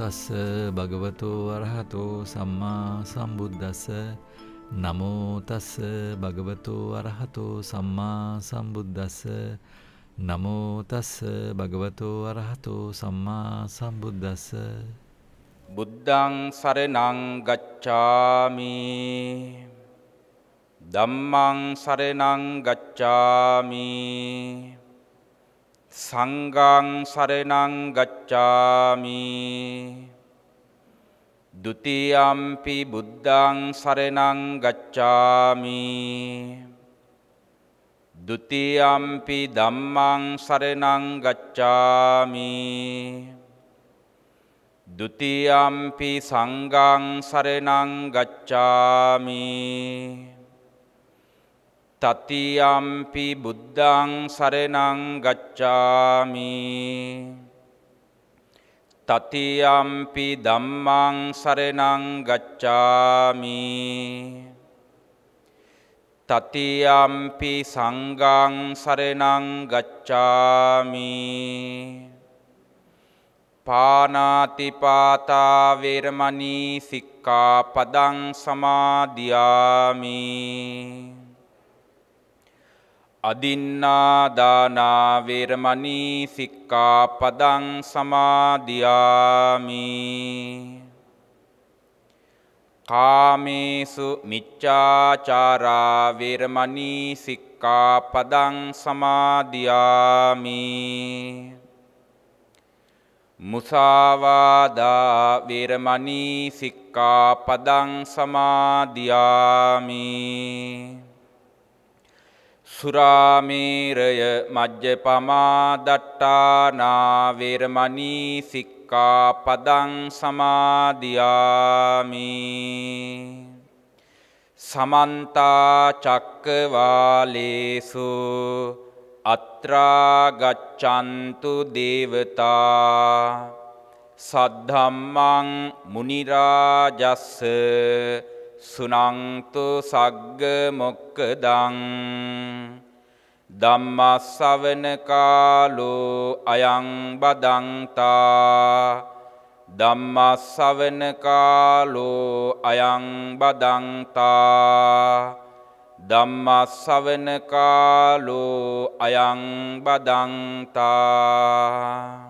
තස්ස භගවතෝ වරහතෝ සම්මා සම්බුද්දස්ස නමෝ තස්ස භගවතෝ වරහතෝ සම්මා සම්බුද්දස්ස නමෝ තස්ස භගවතෝ වරහතෝ සම්මා සම්බුද්දස්ස බුද්ධං සරණං ගච්ඡාමි ධම්මං සරණං ගච්ඡාමි සංගං සරණං ගච්ඡාමි ဒုတိယံ පි බුද්ධං සරණං ගච්ඡාමි ဒုတိယံ පි ධම්මං සරණං ගච්ඡාමි ဒုတိယံ පි සංඝං සරණං ගච්ඡාමි තතියම්පි බුද්ධං සරණං ගච්ඡාමි තතියම්පි ධම්මං සරණං ගච්ඡාමි තතියම්පි සංඝං සරණං ගච්ඡාමි පානාතිපාතා වේරමණී සික්ඛාපදං සමාදියාමි අදින්නාදානාවේරමනී සික්කාපදං සමාධයාමි කාමේසු මිච්චාචාරාවේරමනී සික්කාපදං සමාධයාමි මුසාවාදාවේරමනී සික්කාපදං සමාධයාමී සුරාමේරය මජ්්‍ය පමාදට්ටානාවේරමනී සික්කා පදං සමාධයාමී සමන්තා චක්කවාලේසු අත්‍රාගච්චන්තු දේවතා සද්ධම්මං මුනිරාජස්ස සුනංතු සග්ග මොක්කදං ධම්මස්සවන කාලෝ අයං බදන්තා ධම්මස්සවන කාලෝ අයං බදන්තා ධම්මස්සවන කාලෝ අයං බදන්තා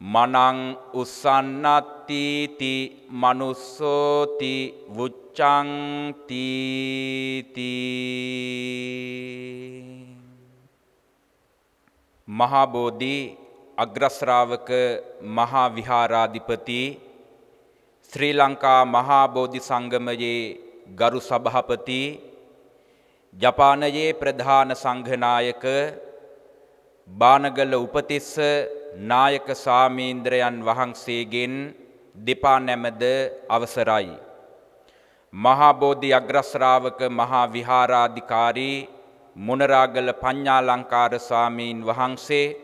මනං උස්සන්නත්තිීති මනුස්සෝති වුච්චංතිීති මහාබෝධි අග්‍රස්්‍රාවක මහා විහාරාධිපති ශ්‍රී ලංකා මහාබෝධි සංගමයේ ගරු සභහපති ජපානයේ ප්‍රධාන සංඝනායක බානගල උපතිස්ස නායක සාමීන්ද්‍රයන් වහන්සේගෙන් දෙපා නැමද අවසරයි. මහාබෝධි අග්‍රශ්‍රාවක මහා විහාරාධිකාරී මොනරාගල පඤ්ඤාලංකාර ස්වාමීන් වහන්සේ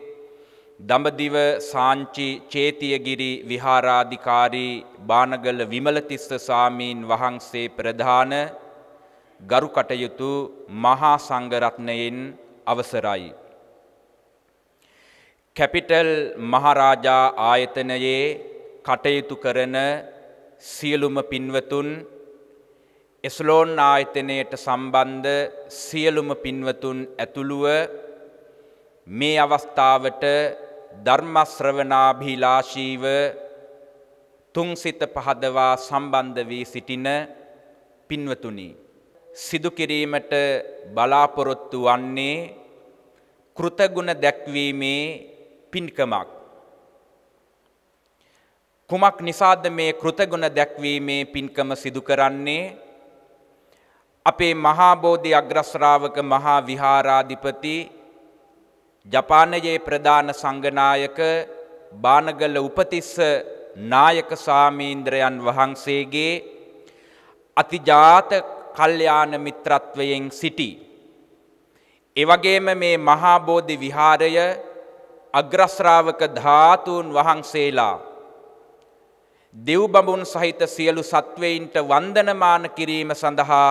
දඹදිව සාංචි චේතියගිරි විහාරාධිකාරී බානගල විමලතිස්ස ස්වාමීන් වහන්සේ ප්‍රධාන ගරු කටයුතු මහා සංඝරත්නයෙන් අවසරයි. කැපිටල් මහරාජා ආයතනයේ කටයුතු කරන සියලුම පින්වතුන් එස්ලෝන් ආයතනයට සම්බන්ධ සියලුම පින්වතුන් ඇතුළුව මේ අවස්ථාවට ධර්මශ්‍රවනාභීලාශීව තුන්සිත පහදවා සම්බන්ධ වී සිටින පින්වතුනි. සිදු කිරීමට බලාපොරොත්තු වන්නේ කෘතගුණ දැක්වීමේ පින්කමක්. කුමක් නිසාද මේ කෘතගුණ දැක්වීමේ පින්කම සිදු කරන්නේ අපේ මහාබෝධි අග්‍රශ්‍රාවක මහා විහාරාධිපති ජපානයේ ප්‍රධාන සංගනායක බානගල උපතිස්ස නායක සාමීන්ද්‍රයන් වහන්සේගේ අතිජාත කල්යාණ මිත්‍රත්වයෙන් සිටි. එවගේම මේ මහාබෝධි විහාරය අග්‍රශ්‍රාවක ධාතුන් වහන්සේලා දෙව්බඹුන් සහිත සියලු සත්වයින්ට වන්දනමාන කිරීම සඳහා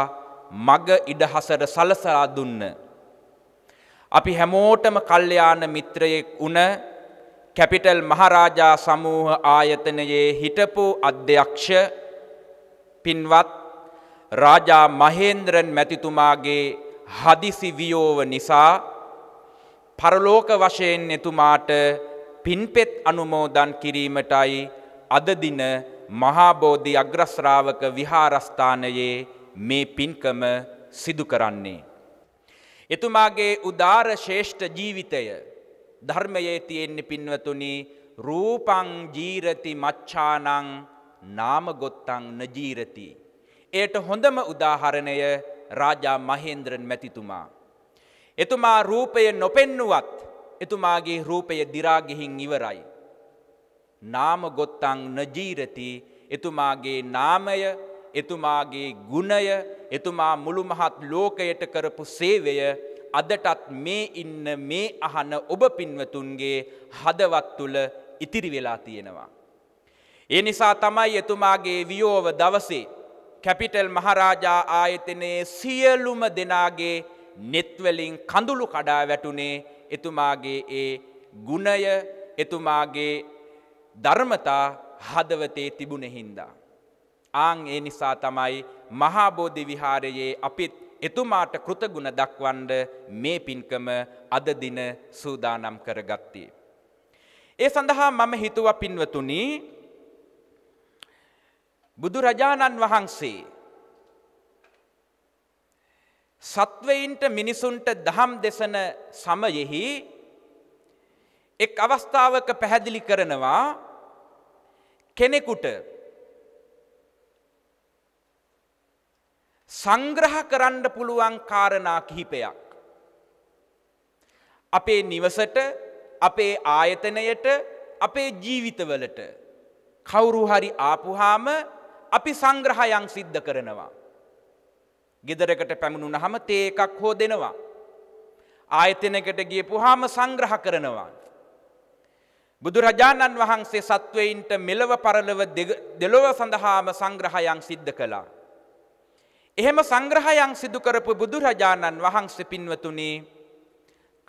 මග ඉඩහසට සලසා දුන්න. අපි හැමෝටම කල්යාණ මිත්‍රයෙක් වුණ කැපිටල් මහරාජා සමූහ ආයතනයේ හිටපු අධ්‍යක්ෂ පින්වත් රාජා මහේන්ද්‍රන් මැතිතුමාගේ හදිසි වියෝව නිසා පරලෝක වශයෙන් එතුමාට පින්පෙත් අනුමෝදන් කිරීමටයි අද දින මහා බෝධි අග්‍රශ්‍රාවක විහාරස්ථානයේ මේ පින්කම සිදු කරන්නේ. එතුමාගේ උදාර ශ්‍රේෂ්ඨ ජීවිතය ධර්මයේ තියෙන්නේ පින්වතුනි රූපං ජීරති මච්ඡානං නාමගොත්තං නජීරති. එයට හොඳම උදාහරණය රාජා මහේන්ද්‍රන් මැතිතුමා එතුමා රූපය නොපෙන්නුවත් එතුමාගේ රූපය දිරාගෙහින් ඉවරයි. නාම ගොත්තං නජීරති එතුමාගේ නාමය එතුමාගේ ගුණය එතුමා මුළු මහත් ලෝකයට කරපු සේවය අදටත් මේ ඉන්න මේ අහන ඔබ පින්වතුන්ගේ හදවත් තුළ ඉතිරි වෙලා තියෙනවා. ඒ නිසා තමයි එතුමාගේ වියෝව දවසේ කැපිටල් මහරාජා ආයතනයේ සියලුම දෙනාගේ නෙත්වලින් කඳුළු කඩා වැටුනේ එතුමාගේ ඒ ගුණය එතුමාගේ ධර්මතා හදවතේ තිබුණෙහින්දා. ආං ඒ නිසා තමයි මහාබෝධි විහාරයේ අපිත් එතුමාට කෘතගුණ දක්වන්ඩ මේ පින්කම අදදින සූදානම් කරගත්තේ. ඒ සඳහා මම හිතුව පින්වතුනි බුදුරජාණන් වහන්සේ සත්වයින්ට මිනිසුන්ට දහම් දෙසන සමයෙහි එක් අවස්ථාවක පැහැදිලි කරනවා කෙනෙකුට සංග්‍රහ කරන්න පුළුවන් කාරණා කිහිපයක්. අපේ නිවසට අපේ ආයතනයට අපේ ජීවිතවලට කවුරු හරි ආපුහාම අපි සංග්‍රහයන් සිද්ධ කරනවා. ගෙදරකට පැමිණුණහම තේ එකක් හෝ දෙනවා. ආයතනකට ගියපුහාම සංග්‍රහ කරනවා. බුදුරජාණන් වහන්සේ සත්වයින්ට මෙලව පරලව දෙලොව සඳහාම සංග්‍රහයන් සිද්ධ කළා. එහෙම සංග්‍රහයන් සිදුකරපු බුදුරජාණන් වහන්සේ පින්වතුනේ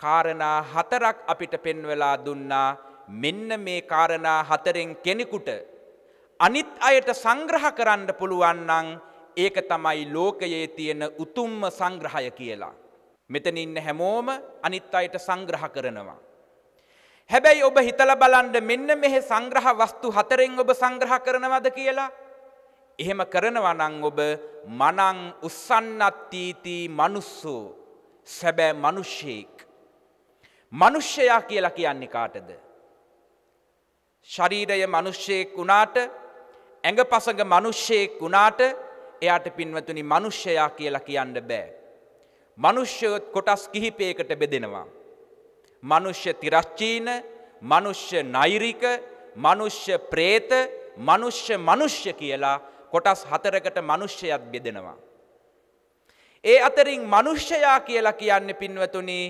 කාරණා හතරක් අපිට පෙන්වලා දුන්නා මෙන්න මේ කාරණා හතරෙන් කෙනෙකුට අනිත් අයට සංග්‍රහ කරන්න පුළුවන් නම් ඒක තමයි ලෝකයේ තියෙන උතුම්ම සංග්‍රහය කියලා. මෙතන ඉන්න හැමෝම අනිත් අයට සංග්‍රහ කරනවා. හැබැයි ඔබ හිතලා බලන්න මෙන්න මෙහි සංග්‍රහ වස්තු හතරෙන් ඔබ සංග්‍රහ කරනවද කියලා? එහෙම කරනවා නම් ඔබ මනං උස්සන්නත්තිති මනුස්සෝ සැබෑ මිනිසෙක්. මිනිසයා කියලා කියන්නේ කාටද? ශරීරය මිනිසෙක් වුණාට ඇඟපසඟ මිනිසෙක් වුණාට එයාට පින්වතුනි මිනිස්සයා කියලා කියන්න බෑ. මිනිස්සයොත් කොටස් කිහිපයකට බෙදෙනවා. මිනිස්ස තිරස්චීන, මිනිස්ස නෛරික, මිනිස්ස പ്രേත, මිනිස්ස මිනිස්ස කියලා කොටස් හතරකට මිනිස්සයත් බෙදෙනවා. ඒ අතරින් මිනිස්සයා කියලා කියන්නේ පින්වතුනි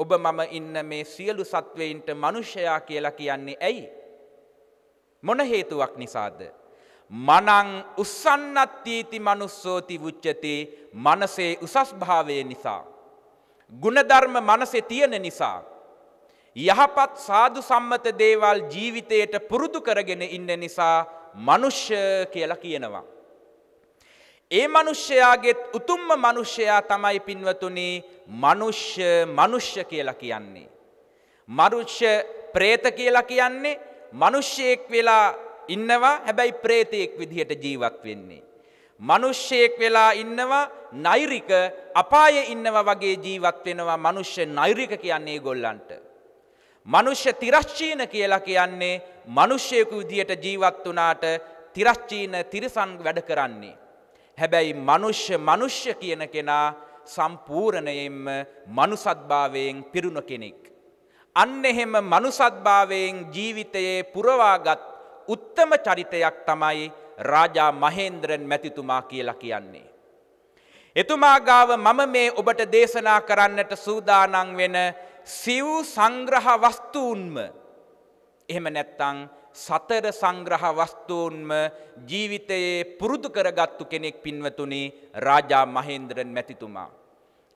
ඔබ මම ඉන්න මේ සියලු සත්වයින්ට මිනිස්සයා කියලා කියන්නේ ඇයි? මොන හේතුවක් නිසාද? මනං උස්සන්නත්තීති මනුස්සෝති වුච්චති මනසේ උසස් භාවය නිසා. ගුණධර්ම මනසේ තියෙන නිසා. යහපත් සාදු සම්මත දේවල් ජීවිතයට පුරුදු කරගෙන ඉන්න නිසා මනුෂ්‍ය කියලා කියනවා. ඒ මනුෂ්‍යයාගෙත් උතුම්ම මනුෂ්‍යයා තමයි පින්වතුනි මනුෂ්‍ය මනුෂ්‍ය කියලා කියන්නේ. මනුෂ්‍ය ප්‍රේත කියලා කියන්නේ මනුෂ්‍යයෙක් වෙලා ඉන්නවා හැබැයි ප්‍රේතයෙක් විදිහට ජීවත් වෙන්නේ. මනුෂ්‍යයෙක් වෙලා ඉන්නවා නෛරික අපායේ ඉන්නවා වගේ ජීවත් වෙනවා මනුෂ්‍ය නෛරික කියන්නේ ඒගොල්ලන්ට. මනුෂ්‍ය තිරස්චීන කියලා කියන්නේ මනුෂ්‍යයෙකු විදිහට ජීවත් වුණාට තිරස්චීන තිරසන් වැඩ කරන්නේ. හැබැයි මනුෂ්‍ය මනුෂ්‍ය කියන කෙනා සම්පූර්ණයෙන්ම මනුසත්භාවයෙන් පිරුණ කෙනෙක්. අන්න එහෙම මනුසත්භාවයෙන් ජීවිතයේ පුරවාගත් උත්තම චරිතයක් තමයි රාජා මහේන්ද්‍රන් මැතිතුමා කියලා කියන්නේ. එතුමා ගාව මම මේ ඔබට දේශනා කරන්නට සූදානම් වෙන සිව් සංග්‍රහ වස්තුන්ම එහෙම නැත්තං සතර සංග්‍රහ වස්තුන්ම ජීවිතයේ පුරුදු කරගත්තු කෙනෙක් පින්වතුනි රාජා මහේන්ද්‍රන් මැතිතුමා.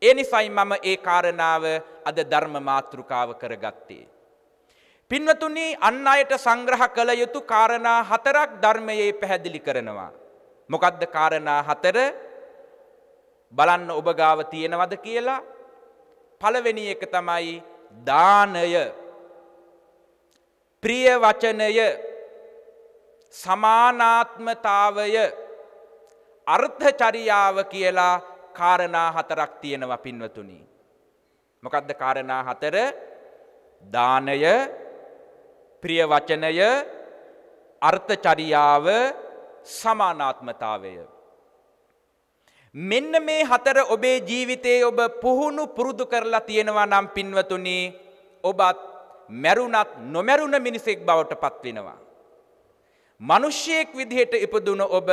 ඒ නිසයි මම ඒ කාරණාව අද ධර්ම මාතෘකාව කරගත්තේ. පින්වතුනි අන් අයට සංග්‍රහ කළ යුතු කාරණා හතරක් ධර්මයේ පැහැදිලි කරනවා. මොකද්ද කාරණා හතර? බලන්න ඔබ ගාව තියෙනවද කියලා. පළවෙනි එක තමයි දානය. ප්‍රිය වචනය. සමානාත්මතාවය. අර්ථචරියාව කියලා කාරණා හතරක් තියෙනවා පින්වතුනි. මොකද්ද කාරණා හතර? දානය ප්‍රිය වචනය අර්ථචරියාව සමානාත්මතාවය. මෙන්න මේ හතර ඔබේ ජීවිතයේ ඔබ පුහුණු පුරුදු කරලා තියෙනවා නම් පින්වතුනි ඔබත් මැරුණත් නොමැරුණ මිනිසෙක් බවට පත්වෙනවා. මිනිස්සෙක් විදිහට ඉපදුන ඔබ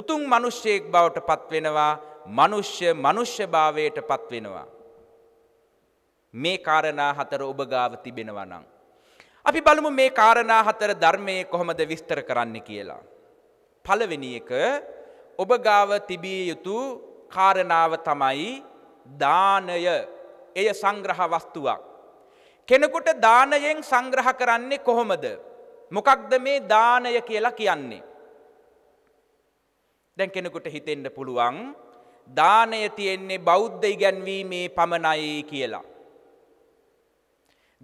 උතුම් මිනිස්සෙක් බවට පත්වෙනවා. මිනිස්්‍ය මිනිස්්‍යභාවයට පත්වෙනවා. මේ කාරණා හතර ඔබ ගාව තිබෙනවා නම් අපි බලමු මේ කාරණා හතර ධර්මයේ කොහොමද විස්තර කරන්න කියලා. පළවෙනි එක ඔබ ගාව තිබිය යුතු කාරණාව තමයි දානය. එය සංග්‍රහ වස්තුවක්. කෙනෙකුට දානයෙන් සංග්‍රහ කරන්නේ කොහොමද? මොකක්ද මේ දානය කියලා කියන්නේ? දැන් කෙනෙකුට හිතෙන්න පුළුවන් දානය තියෙන්නේ බෞද්ධ ඉගැන්වීමේ පමණයි කියලා.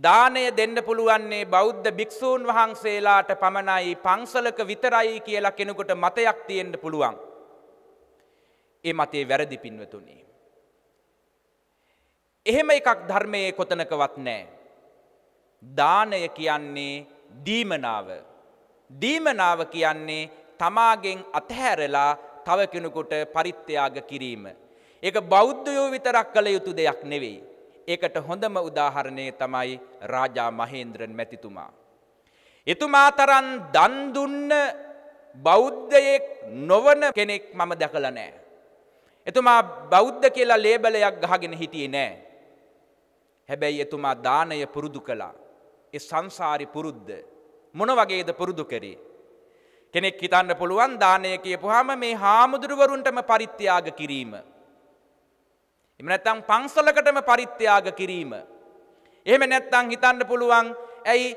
දානය දෙන්න පුළුවන්නේ බෞද්ධ භික්‍ෂූන් වහන්සේලාට පමණයි පංසලක විතරයි කියලා කෙනෙකුට මතයක් තියෙන්ට පුළුවන්. ඒ මතේ වැරදි පින්වතුනේ. එහෙම එකක් ධර්මයේ කොතනකවත් නෑ. දානය කියන්නේ දීමනාව. දීමනාව කියන්නේ තමාගෙන් අතහැරලා තව කෙනෙකුට පරිත්‍යයාග කිරීම. එක බෞද්ධයෝ විතරක් කළ යුතු දෙයක් නෙවෙයි. ඒකට හොඳම උදාහරණය තමයි රාජා මහේන්ද්‍රන් මැතිතුමා. එතුමා තරන් දන්දුන්න බෞද්ධයෙක් නොවන කෙනෙක් මම දැකල නෑ. එතුමා බෞද්ධ කියලා ලේබලයක් ගහගෙන හිටියේ නෑ. හැබැයි එතුමා දානය පුරුදු කළා. එ සංසාරි පුරුද්ධ. මොන වගේද පුරුදු කරේ. කෙනෙක් හිතන්න පුළුවන් දානය කියපුහම මේ හාමුදුරුවරුන්ටම පරිත්‍යයාග කිරීම. එම නැත්තම් පන්සලකටම පරිත්‍යාග කිරීම. එහෙම නැත්තං හිතන්න පුළුවන් ඇයි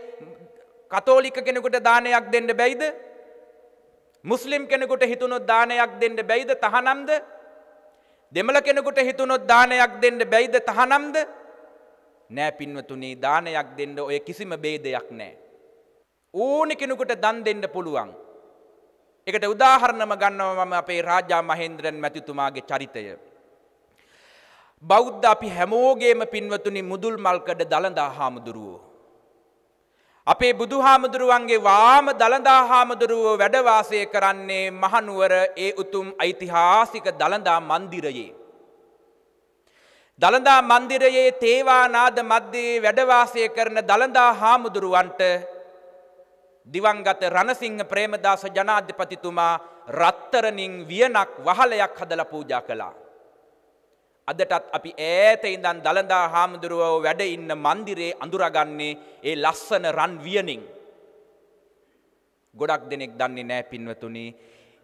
කතෝලික කෙනෙකුට දානයක් දෙන්න බැයිද. මුස්ලිම් කෙනෙකුට හිතුණොත් දානයක් දෙන්න බැයිද තහනම්ද. දෙමළ කෙනෙකුට හිතුණොත් දානයක් දෙන්න බැයිද තහනම්ද. නෑ පින්වතුනේ දානයක් දෙන්න ඔය කිසිම බේදයක් නෑ. ඕනි කෙනෙකුට දන් දෙන්න පුළුවන්. එකට උදාහරණම ගන්නවම අපේ රාජා මහේන්ද්‍රන් මැතිතුමාගේ චරිතය. බෞද්ධ අපි හැමෝගේම පින්වතුනි මුදුල් මල්කඩ දළදා හාමුදුරුවෝ. අපේ බුදු හාමුදුරුවන්ගේ වාම දළදා හාමුදුරුවෝ වැඩවාසය කරන්නේ මහනුවර ඒ උතුම් ඓතිහාසික දළදා මන්දිරයේ. දළදා මන්දිරයේ තේවානාද මධ්‍යයේ වැඩවාසය කරන දළදා හාමුදුරුවන්ට දිවංගත රණසිංහ ප්‍රේමදාස ජනාධ්‍යපතිතුමා රත්තරනින් වියනක් වහලයක් හදල පූජා කලා. අදටත් අපි ඈත ඉඳන් දළදා හාමුදුරුවෝ වැඩ ඉන්න මන්දිරේ අඳුරගන්නේ ඒ ලස්සන රන් වියනින්. ගොඩක් දෙනෙක් දන්නේ නෑ පින්වතුනි.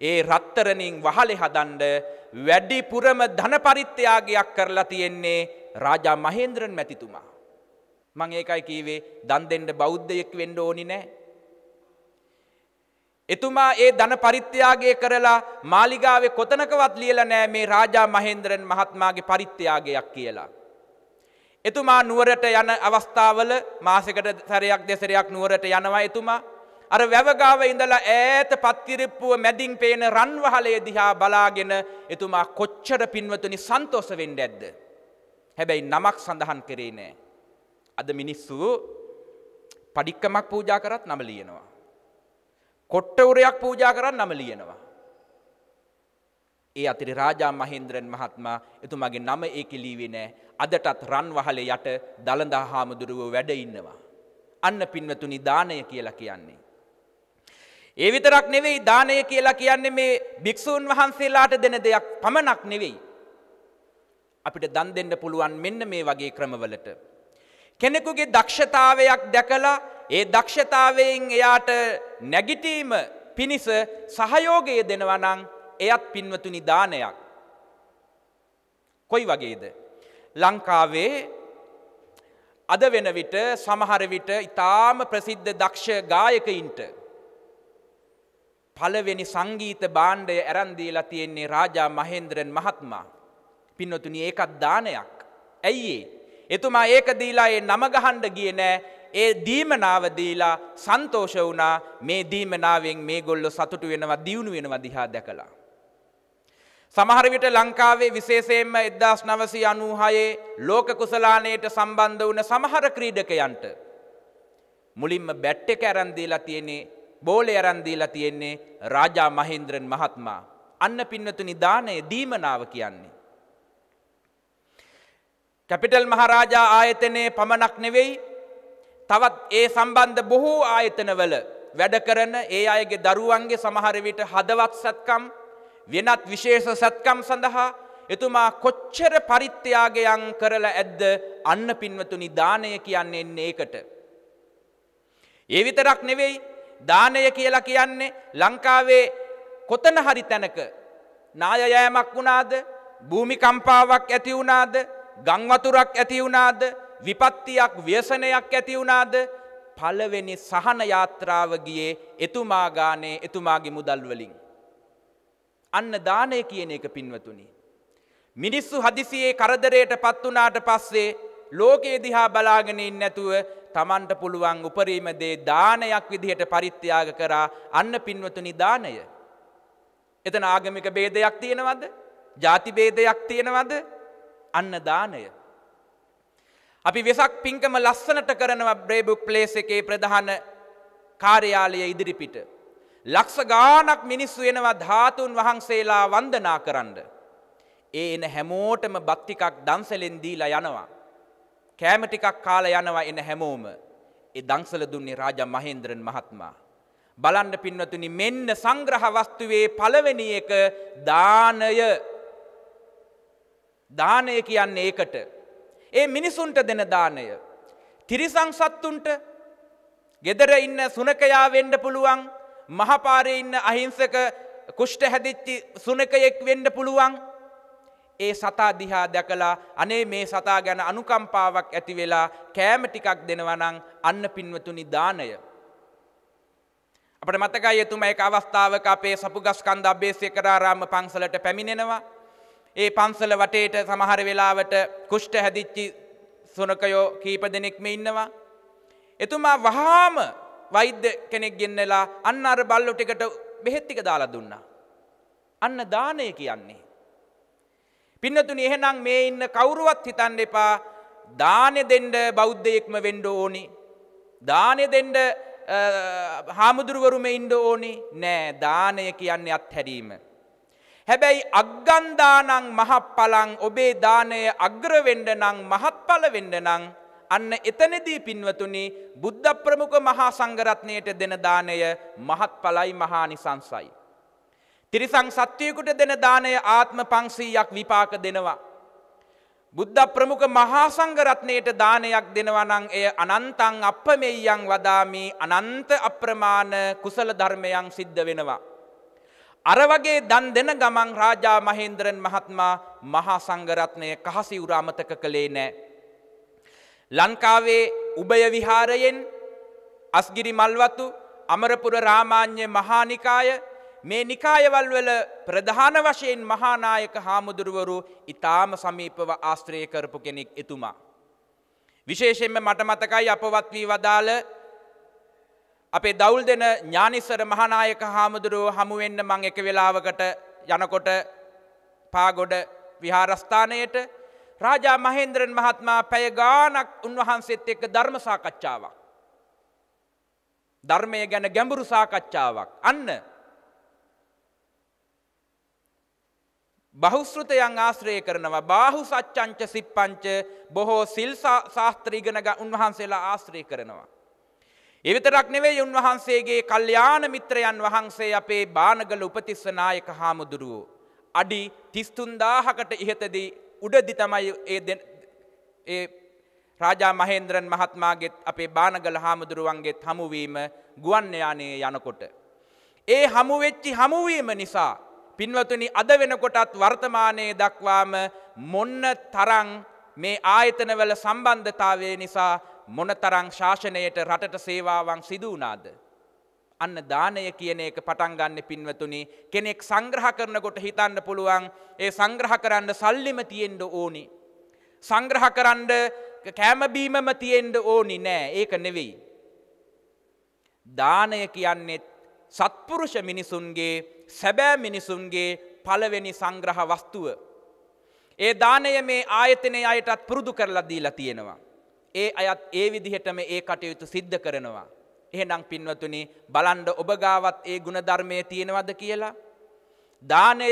ඒ රත්තරණින් වහලෙ හදන්ඩ වැඩිපුරම ධනපරිත්‍යයාගයක් කරලා තියෙන්නේ රාජා මහේන්ද්‍රන් මැතිතුමා. මං ඒකයි කීවේ දන් දෙෙන්ට බෞද්ධයෙක් වෙන්ඩ ඕනි නෑ. එතුමා ඒ ධන පරිත්‍යාගය කරලා මාලිගාවේ කොතනකවත් ලියලා නෑ මේ රාජා මහේන්ද්‍රන් මහත්මාගේ පරිත්‍යාගයක් කියලා. එතුමා නුවරට යන අවස්ථාවල මාසෙකට සැරයක් දෙසරයක් නුවරට යනවා එතුමා. අර වැවගාව ඉඳලා ඈත පත්තිරිප්පුව මැදින් පේන රන්වහලේ දිහා බලාගෙන එතුමා කොච්චර පින්වතුනි සන්තෝෂ වෙන්න ඇද්ද. හැබැයි නමක් සඳහන් කරේ නෑ. අද මිනිස්සු පඩික්කමක් පූජා කරත් නම ලියනවා. කොට්ටවරයක් පූජා කරන්න නම ලියනවා. ඒ අතිරි රාජා මහින්ද්‍රන් මහත්මා එතුමාගේ නම ඒක ලීවේ නෑ අදටත් රන්වහලේ යට දළදා හාමුදුරුව වැඩ ඉන්නවා. අන්න පින්වතුනි දානය කියලා කියන්නේ. ඒ විතරක් නෙවෙයි දානය කියලා කියන්නේ මේ භික්ෂූන් වහන්සේලාට දෙන දෙයක් පමණක් නෙවෙයි. අපිට දන් දෙන්න පුළුවන් මෙන්න මේ වගේ ක්‍රමවලට. කෙනෙකුගේ දක්ෂතාවයක් දැකලා ඒ දක්ෂතාවයෙන් එයාට නැගිටීම පිණිස සහයෝගය දෙනවා නම් එයත් පින්වතුනි දානයක්. කොයි වගේද? ලංකාවේ අද වෙන විට සමහර විට ඊටාම ප්‍රසිද්ධ දක්ෂ ගායකයින්ට පළවෙනි සංගීත භාණ්ඩය ඇරන් දීලා තියෙන්නේ රාජා මහේන්ද්‍රන් මහත්මයා. පින්වතුනි ඒකත් දානයක්. ඇයි ඒ? එතුමා ඒක දීලා ඒ නම ගහන්න ගියේ නෑ. ඒ දීමනාව දීලා සන්තෝෂ වුණා මේ දීමනාවෙන් මේගොල්ලෝ සතුටු වෙනවා දියුණු වෙනවා දිහා දැකලා. සමහර විට ලංකාවේ විශේෂයෙන්ම 1996 ලෝක කුසලානයට සම්බන්ධ වුණ සමහර ක්‍රීඩකයන්ට මුලින්ම බැට් එක අරන් දීලා තියෙන්නේ බෝලේ අරන් දීලා තියෙන්නේ රාජා මහේන්ද්‍රන් මහත්මයා. අන්න පින්නතුනි දාණය දීමනාව කියන්නේ. කැපිටල් මහරාජා ආයතනයේ පමණක් නෙවෙයි තවත් ඒ සම්බන්ධ බොහෝ ආයතනවල වැඩ කරන ඒ අයගේ දරුවන්ගේ සමහර විට හදවත් සත්කම් වෙනත් විශේෂ සත්කම් සඳහා එතුමා කොච්චර පරිත්‍යාගයන් කරලා ඇද්ද අන්න පින්වතුනි දානය කියන්නේ ඒකට. ඒ විතරක් නෙවෙයි දානය කියලා කියන්නේ ලංකාවේ කොතන හරි තැනක නායයෑමක් වුණාද භූමිකම්පාවක් ඇති වුණාද ගංවතුරක් ඇති වුණාද විපත්තියක් ව්‍යසනයක් ඇති වුණාද පළවෙනි සහන යාත්‍රාව ගියේ එතුමා ගානේ එතුමාගේ මුදල් වලින්. අන්න දානය කියන එක පින්වතුනි. මිනිස්සු හදිසියේ කරදරයට පත් වුණාට පස්සේ ලෝකේ දිහා බලාගෙන ඉන්නේ නැතුව Tamanට පුළුවන් උපරිම දේ දානයක් විදිහට පරිත්‍යාග කරා අන්න පින්වතුනි දානය. එතන ආගමික ભેදයක් තියෙනවද? ಜಾති ભેදයක් තියෙනවද? අන්න දානය. අපි වෙසක් පින්කම ලස්සනට කරනවා බ්‍රේබුක් ප්ලේස් එකේ ප්‍රධාන කාර්යාලය ඉදිරිපිට. ලක්ෂ ගානක් මිනිස්සු එනවා ධාතුන් වහන්සේලා වන්දනා කරන්න. ඒ එන හැමෝටම බත් ටිකක් දන්සලෙන් දීලා යනවා. කෑම ටිකක් කාලා යනවා එන හැමෝම. ඒ දන්සල දුන්නේ රාජා මහේන්ද්‍රන් මහත්මයා. බලන්න පින්වතුනි මෙන්න සංග්‍රහ වස්තුවේ පළවෙනි එක දානය. දානය කියන්නේ ඒකට ඒ මිනිසුන්ට දෙන දානය. තිරිසං සත්තුන්ට ගෙදර ඉන්න සුනකයා වෙන්ඩ පුළුවන් මහපාරය ඉන්න අහිංසක කුෂ්ට හැදිච්චි සුනකයෙක් වෙන්ඩ පුළුවන්. ඒ සතා දිහා දැකලා අනේ මේ සතා ගැන අනුකම්පාවක් ඇති වෙලා කෑම ටිකක් දෙනවනං අන්න පින්වතුනි දානය. අපට මතකයි එතුම එක අවස්ථාවක අපේ සපුගස්කන්ද අභේසය කරාරාම පංසලට පැමිණෙනවා. ඒ පන්සල වටේට සමහර වෙලාවට කුෂ්ට හැදිච්චි සුනකයෝ කීප දෙනෙක්ම ඉන්නවා. එතුමා වහාම වෛද්‍ය කෙනෙක් ගෙන්නලා අන්න අර බල්ලො ටිකට බෙහෙත්තික දාලා දුන්නා. අන්න දානය කියන්නේ. පින්නතුනි එහෙනම් මේ ඉන්න කවුරුවත් හිතන්න එපා දානෙ දෙන්න බෞද්ධයෙක්ම වෙන්ඩ ඕනි. දානෙ දෙන්න හාමුදුරුවරුම ඉන්ඩ ඕනි නෑ දානය කියන්නේ අත්හැරීම. හැබැයි අග්ගන්දානං මහප්පලං ඔබේ දානය අග්‍රවෙන්ඩ නං මහත්ඵල වෙන්න නං අන්න එතනදී පින්වතුනි බුද්ධ ප්‍රමුඛ මහා සංඝරත්නයට දෙන දාණය මහත්ඵලයි මහා නිසංසයි. තිරිසං සත්වයෙකුට දෙන දාණය ආත්ම 500ක් විපාක දෙනවා. බුද්ධ ප්‍රමුඛ මහා සංඝරත්නයට දානයක් දෙනවා නම් එය අනන්තං අප්පමෙය්‍යං වදාමි අනන්ත අප්‍රමාණ කුසල ධර්මයන් සිද්ධ වෙනවා. අර වගේ දන් දෙන ගමන් රාජා මහේන්ද්‍රන් මහත්මා මහා සංඝරත්නය කහසිවුර අමතක කළේ නෑ. ලංකාවේ උභය විහාරයෙන් අස්ගිරි මල්වතු අමරපුර රාමාන්‍ය මහානිකාය මේ නිකායවල්වල ප්‍රධාන වශයෙන් මහානායක හාමුදුරුවරු ඉතාම සමීපව ආශ්‍රය කරපු කෙනෙක් එතුමා. විශේෂෙන්ම මට මතකයි අපවත් වී වදාළ අපේ දවුල් දෙන ඥානිස්සර මහනායක හාමුදුරුව හමුවෙන්න මං එක වෙලාවකට යනකොට පාගොඩ විහාරස්ථානයට රාජා මහේන්ද්‍රන් මහත්මා පැය ගානක් උන්වහන්සේත් එක්ක ධර්ම සාකච්ඡාවක්. ධර්මය ගැන ගැඹුරු සාකච්ඡාවක්. අන්න බහුස්ෘතයන් ආශ්‍රය කරනවා බාහු සච්චංච සිප්පංච බොහෝ සිල් ශාස්ත්‍රීගන උන්වහන්සේලා ආශ්‍රය කරනවා. එවිතරක් නෙවෙයි උන්වහන්සේගේ කල්යාණ මිත්‍රයන් වහන්සේ අපේ බානගල උපතිස්ස නායක හාමුදුරුවෝ. අඩි 33000කට ඉහතදී උඩදි තමයි ඒ ඒ රාජා මහේන්ද්‍රන් මහත්මයාගේ අපේ බානගල හාමුදුරුවන්ගේ හමුවීම ගුවන් යානයේ යනකොට. ඒ හමු වෙච්චි හමුවීම නිසා පින්වතුනි අද වෙනකොටත් වර්තමානයේ දක්වාම මොන්න තරම් මේ ආයතනවල සම්බන්ධතාවය නිසා මොනතරං ශාසනයට රටට සේවාවන් සිදුවනාද. අන්න දානය කියන එක පටන් ගන්න පින්වතුනි කෙනෙක් සංග්‍රහ කරනකොට හිතන්න පුළුවන් ඒ සංග්‍රහ කරන්න සල්ලිම තියෙන්ඩ ඕනි. සංග්‍රහ කරන්න කෑමබීමම තියෙන්ඩ ඕනි නෑ ඒක නෙවෙයි. දානය කියන්නෙත් සත්පුරුෂ මිනිසුන්ගේ සැබෑ මිනිසුන්ගේ පළවෙනි සංග්‍රහ වස්තුව. ඒ දානය මේ ආයතනය අයටත් පුරුදු කරලා දීලා තියෙනවා. ඒ අයත් ඒ විදිහටම ඒ කටයුතු සිද්ධ කරනවා. එහෙනම් පින්වතුනි බලන්ඩ ඔබගාවත් ඒ ගුණධර්මය තියෙනවද කියලා. දානය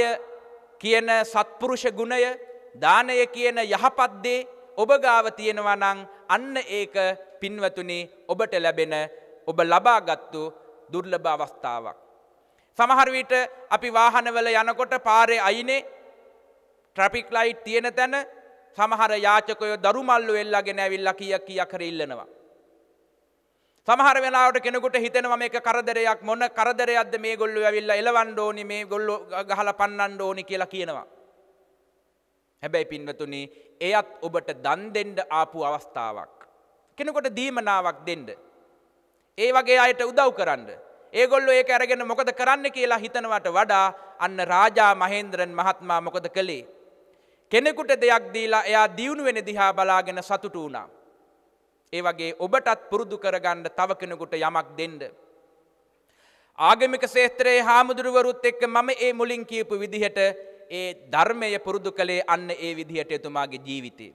කියන සත්පුරුෂ ගුණය දානය කියන යහපත්දේ ඔබගාව තියෙනවනං අන්න ඒක පින්වතුනි ඔබට ලැබෙන ඔබ ලබාගත්තු දුර්ලභ අවස්ථාවක්. සමහරවිට අපි වාහනවල යනකොට පාරේ අයිනේ ට්‍රපික් ලයිට් තියෙන තැන සමහර යාචකය දරුමල්ලු එල්ලාගෙන ඇවිල්ලා කිය කිය කර ඉල්ලනවා. සමහර වෙලාවට කෙනෙකුට හිතෙනවා මේක කරදරයක් මොන කරදරයක්ද මේ ගොල්ලෝ ඇවිල්ලා එලවන්න ඕනි මේ ගොල්ලෝ ගහලා පන්නන්න ඕනි කියලා කියනවා. හැබැයි පින්වතුනි, එයත් ඔබට දන් දෙන්න ආපු අවස්ථාවක්. කෙනෙකුට දීමනාවක් දෙන්න. ඒ වගේ අයට උදව් කරන්න. ඒගොල්ලෝ ඒක අරගෙන මොකද කරන්න කියලා හිතනවට වඩා අන්න රාජා මහේන්ද්‍රන් මහත්මයා මොකද කළේ? කෙනෙකුට දෙයක් දීලා එයා දියුණු වෙන දිහා බලාගෙන සතුටු වුණා. ඒ වගේ ඔබටත් පුරුදු කරගන්න තව කෙනෙකුට යමක් දෙන්න. ආගමික ශේත්‍රයේ හාමුදුරුවරුත් එක්ක මම ඒ මුලින් කියපු විදිහට ඒ ධර්මය පුරුදු කළේ අන්න ඒ විදිහට එතුමාගේ ජීවිතේ.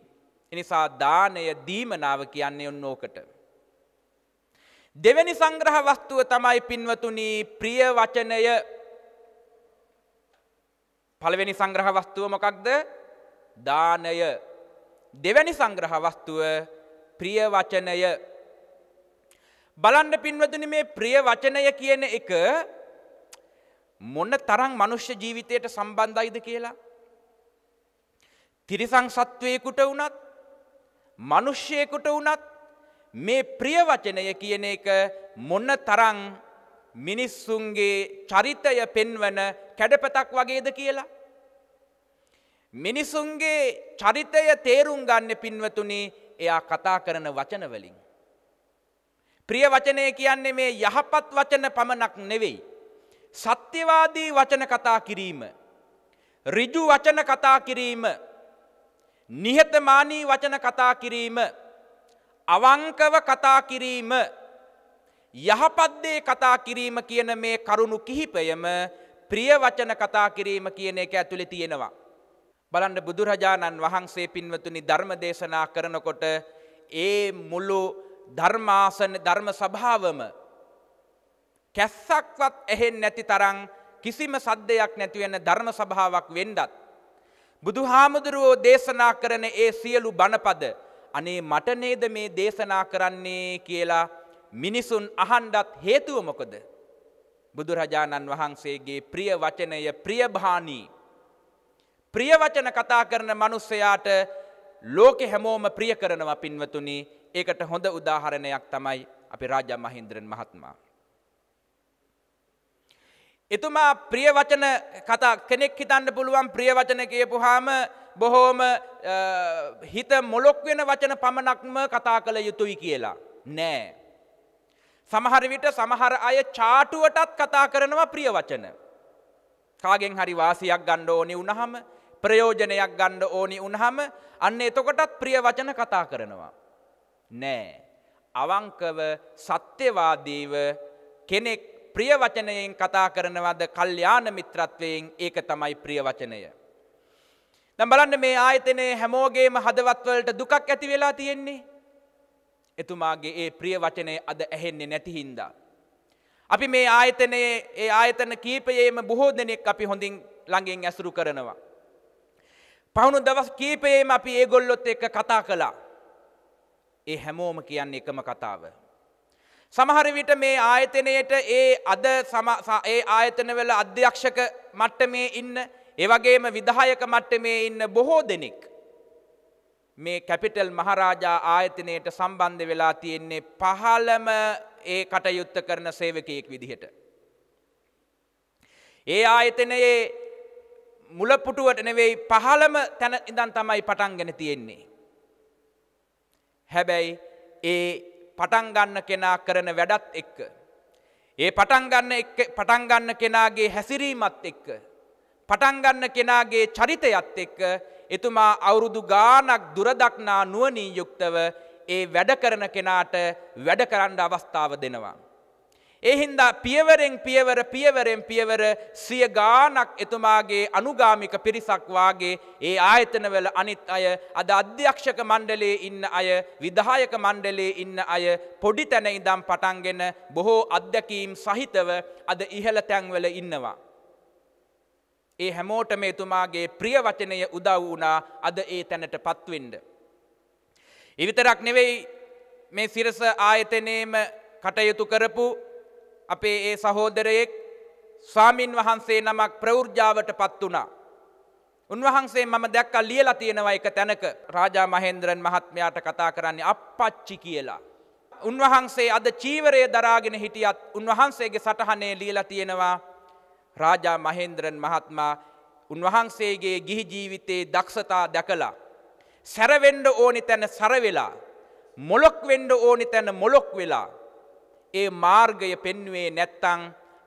එනිසා දානය දීමනාව කියන්නේ ඔන්න ඕකට. දෙවැනි සංග්‍රහ වස්තුව තමයි පින්වතුනි ප්‍රිය වචනය පළවෙනි සංග්‍රහ වස්තුව මොකක්ද දානය දෙවැනි සංග්‍රහ වස්තුව ප්‍රිය වචනය බලන්න පින්වතුනි මේ ප්‍රිය වචනය කියන එක මොන තරම් මනුෂ්‍ය ජීවිතයට සම්බන්ධයිද කියලා තිරිසං සත්වයකුට වුණත් මනුෂ්‍යයෙකුට වුණත් මේ ප්‍රිය වචනය කියන එක මොන තරම් මිනිස්සුන්ගේ චරිතය පෙන්වන කැඩපතක් වගේද කියලා මිනිසුන්ගේ චරිතය තේරුම් ගන්න පින්වතුනි එයා කතා කරන වචනවලින්. ප්‍රිය වචනය කියන්නේ මේ යහපත් වචන පමණක් නෙවෙයි. සත්‍යවාදී වචන කතා කිරීම. ඍජු වචන කතා කිරීම. නිහතමානී වචන කතා කිරීම. අවංකව කතා කිරීම. යහපත්දේ කතා කිරීම කියන මේ කරුණු කිහිපයම ප්‍රිය වචන කතා කිරීම කියන එක ඇතුළේ තියෙනවා. බලන්න බුදුරජාණන් වහන්සේ පින්වතුනි ධර්ම දේශනා කරනකොට ඒ මුළු ධර්මාසන ධර්ම සභාවම කැස්සක්වත් ඇහෙන් නැති තරං කිසිම සද්දයක් නැතිවෙන ධර්ම සභාවක් වෙන්ඩත්. බුදු හාමුදුරුවෝ දේශනා කරන ඒ සියලු බණපද අනේ මට නේද මේ දේශනා කරන්නේ කියලා මිනිසුන් අහන්ඩත් හේතුව මොකද. බුදුරජාණන් වහන්සේගේ ප්‍රිය වචනය ප්‍රියභානී ප්‍රියවචන කතා කරන මනුස්සයාට ලෝකෙ හැමෝම ප්‍රිය කරනවා පින්වතුනි ඒකට හොඳ උදාහරණයක් තමයි අපි රාජා මහින්ද්‍රන් මහත්මයා. එතුමා ප්‍රිය වචන කතා කෙනෙක් හිතන්න පුළුවන් ප්‍රිය වචන කියපුවාම බොහෝම හිත මොලොක් වෙන වචන පමණක්ම කතා කළ යුතුයි කියලා. නෑ. සමහර විට සමහර අය චාටුවටත් කතා කරනවා ප්‍රිය වචන. කාගෙන් හරි වාසියක් ගන්න ඕනේ වුණාම ප්‍රයෝජනයක් ගණ්ඩ ඕනි උන්හම අන්න එතකොටත් ප්‍රිය වචන කතා කරනවා. නෑ. අවංකව සත්‍යවාදීව කෙනෙක් ප්‍රියවචනයෙන් කතා කරනවද කල්්‍යාන මිත්‍රත්වයෙන් ඒක තමයි ප්‍රියවචනය. දම් බලන්න මේ ආයතනයේ හැමෝගේම හදවත්වලට දුකක් ඇති වෙලා තියෙන්නේ. එතුමාගේ ඒ ප්‍රිය වචනය අද ඇහෙන්නේ නැති හින්දා. අපි මේ ආයතනයේ ඒ ආයතන කීපයේම බොහෝ දෙනෙක් අපි හොඳින් ළඟින් ඇසුරු කරනවා. පහුණු දවස් කීපයේම අපි ඒගොල්ලොත් එක්ක කතා කළා. ඒ හැමෝම කියන්නේ එකම කතාව. සමහර විට මේ ආයතනයට ඒ අද ඒ ආයතනවල අධ්‍යක්ෂක මට්ටමේ ඉන්න ඒ වගේම විධායක මට්ටමේ ඉන්න බොහෝ දෙනෙක් මේ කැපිටල් මහරජා ආයතනයට සම්බන්ධ වෙලා තියෙන්නේ පහළම ඒ කටයුත්ත කරන සේවකයෙක් විදිහට. ඒ ආයතනයේ මුලපුටුවට නෙවෙයි පහළම තැන ඉඳන් තමයි පටන්ගෙන තියෙන්නේ. හැබැයි ඒ පටන්ගන්න කෙනා කරන වැඩත් එක්ක. ඒ පටන්ගන්න පටන්ගන්න කෙනාගේ හැසිරීමත් එක්ක. පටන්ගන්න කෙනාගේ චරිතයත් එක්ක එතුමා අවුරුදු ගානක් දුරදක්නා නුවනී යුක්තව ඒ වැඩ කරන කෙනාට වැඩ කරන්න අවස්ථාව දෙනවා. ඒ හින්දා පියවරෙන් පියවර පියවරෙන් පියවර සිය ගානක් එතුමාගේ අනුගාමික පිරිසක් වාගේ ඒ ආයතනවල අනිත් අය අද අධ්‍යක්ෂක මණ්ඩලයේ ඉන්න අය විධායක මණ්ඩලයේ ඉන්න අය පොඩි තැන ඉඳන් පටන්ගෙන බොහෝ අත්දැකීම් සහිතව අද ඉහළ තැන්වල ඉන්නවා. ඒ හැමෝටම එතුමාගේ ප්‍රිය වචනය උදව් වුණා අද ඒ තැනට පත්වෙන්ඩ. එවිතරක් නෙවෙයි මේ සිරස ආයතනයේම කටයුතු කරපු අපේ ඒ සහෝදරයෙක් ස්වාමින් වහන්සේ නමක් ප්‍රවෘජ්ජාවට පත් වුණා. උන්වහන්සේ මම දැක්ක ලියලා තියෙනවා එක තැනක රාජා මහේන්ද්‍රන් මහත්මයාට කතා කරන්නේ අප්පච්චි කියලා. උන්වහන්සේ අද චීවරය දරාගෙන හිටියත් උන්වහන්සේගේ සටහනේ ලියලා තියෙනවා රාජා මහේන්ද්‍රන් මහත්මයා උන්වහන්සේගේ ගිහි ජීවිතයේ දක්ෂතා දැකලා සැරවෙන්න ඕනි තැන සැර වෙලා මොලොක් වෙන්න ඕනි තැන මොලොක් වෙලා ඒ මාර්ගය පෙන්වේ නැත්තං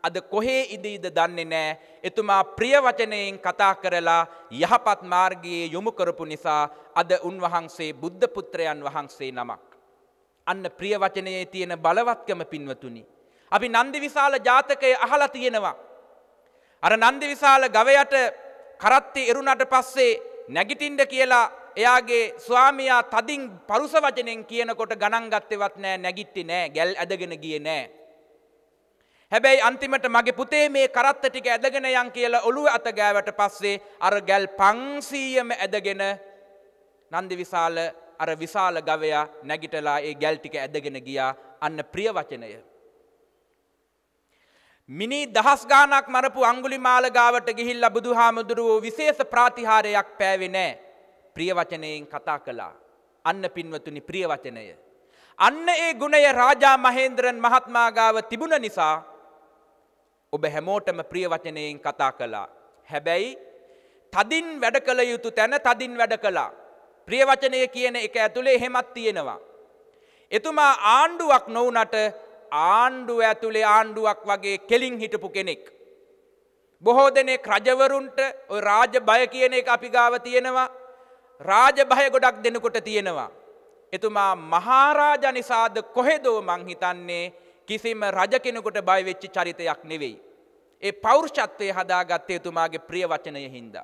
අද කොහේ ඉදීද දන්නේ නෑ එතුමා ප්‍රියවචනයෙන් කතා කරලා යහපත් මාර්ගයේ යොමු කරපු නිසා අද උන්වහන්සේ බුද්ධපුත්‍රයන් වහන්සේ නමක්. අන්න ප්‍රියවචනයේ තියෙන බලවත්කම පින්වතුනි. අපි නන්දි විශාල ජාතකය අහලා තියෙනවා. අර නන්දි විශාල ගවයට කරත්ති එරුණට පස්සේ නැගිටින්ඩ කියලා එයාගේ ස්වාමයා තදින් පරුස වචනෙන් කියනකොට ගණන් ගත්තෙවත් නෑ නැගිට්ටි නෑ ගැල් ඇදගෙන ගියේ නෑ. හැබැයි අන්තිමට මගේ පුතේ මේ කරත්ත ටික ඇදගෙන යන් කියලා ඔළුව අත ගෑවට පස්සේ අර ගැල් 500ම ඇදගෙන නන්දි විශාල අර විශාල ගවයා නැගිටලා ඒ ගැල් ටික ඇදගෙන ගියා අන්න ප්‍රිය වචනය. මිනි දහස් ගානක් මරපු අංගුලිමාල ගාවට ගිහිල්ලා බුදුහාමුදුරුවෝ විශේෂ ප්‍රාතිහාරයක් පෑවේ නෑ. ප්‍රියවචනයෙන් කතා කළා. අන්න පින්වතුනි ප්‍රියවචනය. අන්න ඒ ගුණය රාජා මහේන්ද්‍රන් මහත්මාගාව තිබුණ නිසා ඔබ හැමෝටම ප්‍රියවචනයෙන් කතා කළා. හැබැයි තදින් වැඩ කළ යුතු තැන තදින් වැඩ කළා. ප්‍රියවචනය කියන එක ඇතුළේ හෙමත් තියෙනවා. එතුමා ආණ්ඩුවක් නොවනට ආණ්ඩුව ඇතුළේ ආණ්ඩුවක් වගේ කෙලින් හිටපු කෙනෙක්. බොහෝ දෙනෙක් රජවරුන්ට රාජ බය කියන එක අපි ගාව තියෙනවා රාජභය ගොඩක් දෙනකොට තියෙනවා. එතුමා මහාරාජ නිසාද කොහෙදෝ මං හිතන්නේ කිසිම රජ කෙනෙකුට බයවෙච්චි චරිතයක් නෙවෙයි. ඒ පෞරුෂත්වය හදාගත්තේ එතුමාගේ ප්‍රිය වචනය හින්දා.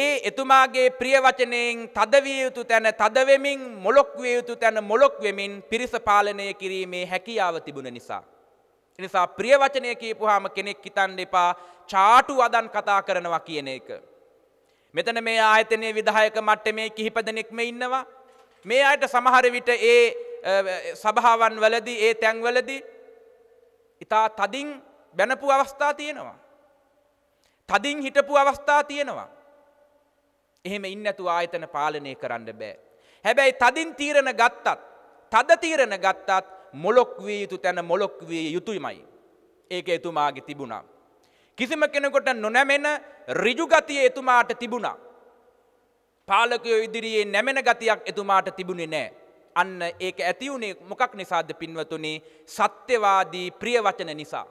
ඒ එතුමාගේ ප්‍රිය වචනයෙන් තදවිය යුතු තැන තදවෙමින් මොලොක් විය යුතු තැන මොලොක් වෙමින් පිරිස පාලනය කිරීමේ හැකියාව තිබුණ නිසා. එනිසා ප්‍රිය වචනය කියපුවාම කෙනෙක් හිතන්න එපා චාටු අදන් කතා කරනවා කියන එක. මෙතන මේ ආයතනයේ විධායක මට්ටමේ කිහිප දෙනෙක්ම ඉන්නවා. මේ අයට සමහර විට ඒ සභාවන් වලදී ඒ තැන්වලදී ඉතා තදින් බැනපු අවස්ථා තියෙනවා. තදින් හිටපු අවස්ථා තියෙනවා. එහෙම ඉන්නතු ආයතන පාලනය කරන්න බෑ. හැබැයි තදින් තීරණ ගත්තත් තද තීරණ ගත්තත් මොලොක් වී යුතු තැන මොලොක් වී යුතුයමයි. ඒක එතුමාගේ තිබුණා. කිසිම කෙනෙකොට නොනැමෙන රිජුගතිය එතුමාට තිබුණා. පාලකයෝ ඉදිරියේ නැමෙන ගතියක් එතුමාට තිබුණේ නෑ. අන්න ඒක ඇතිවුණේ මොකක් නිසාද පින්වතුනි සත්‍යවාදී ප්‍රියවචන නිසා.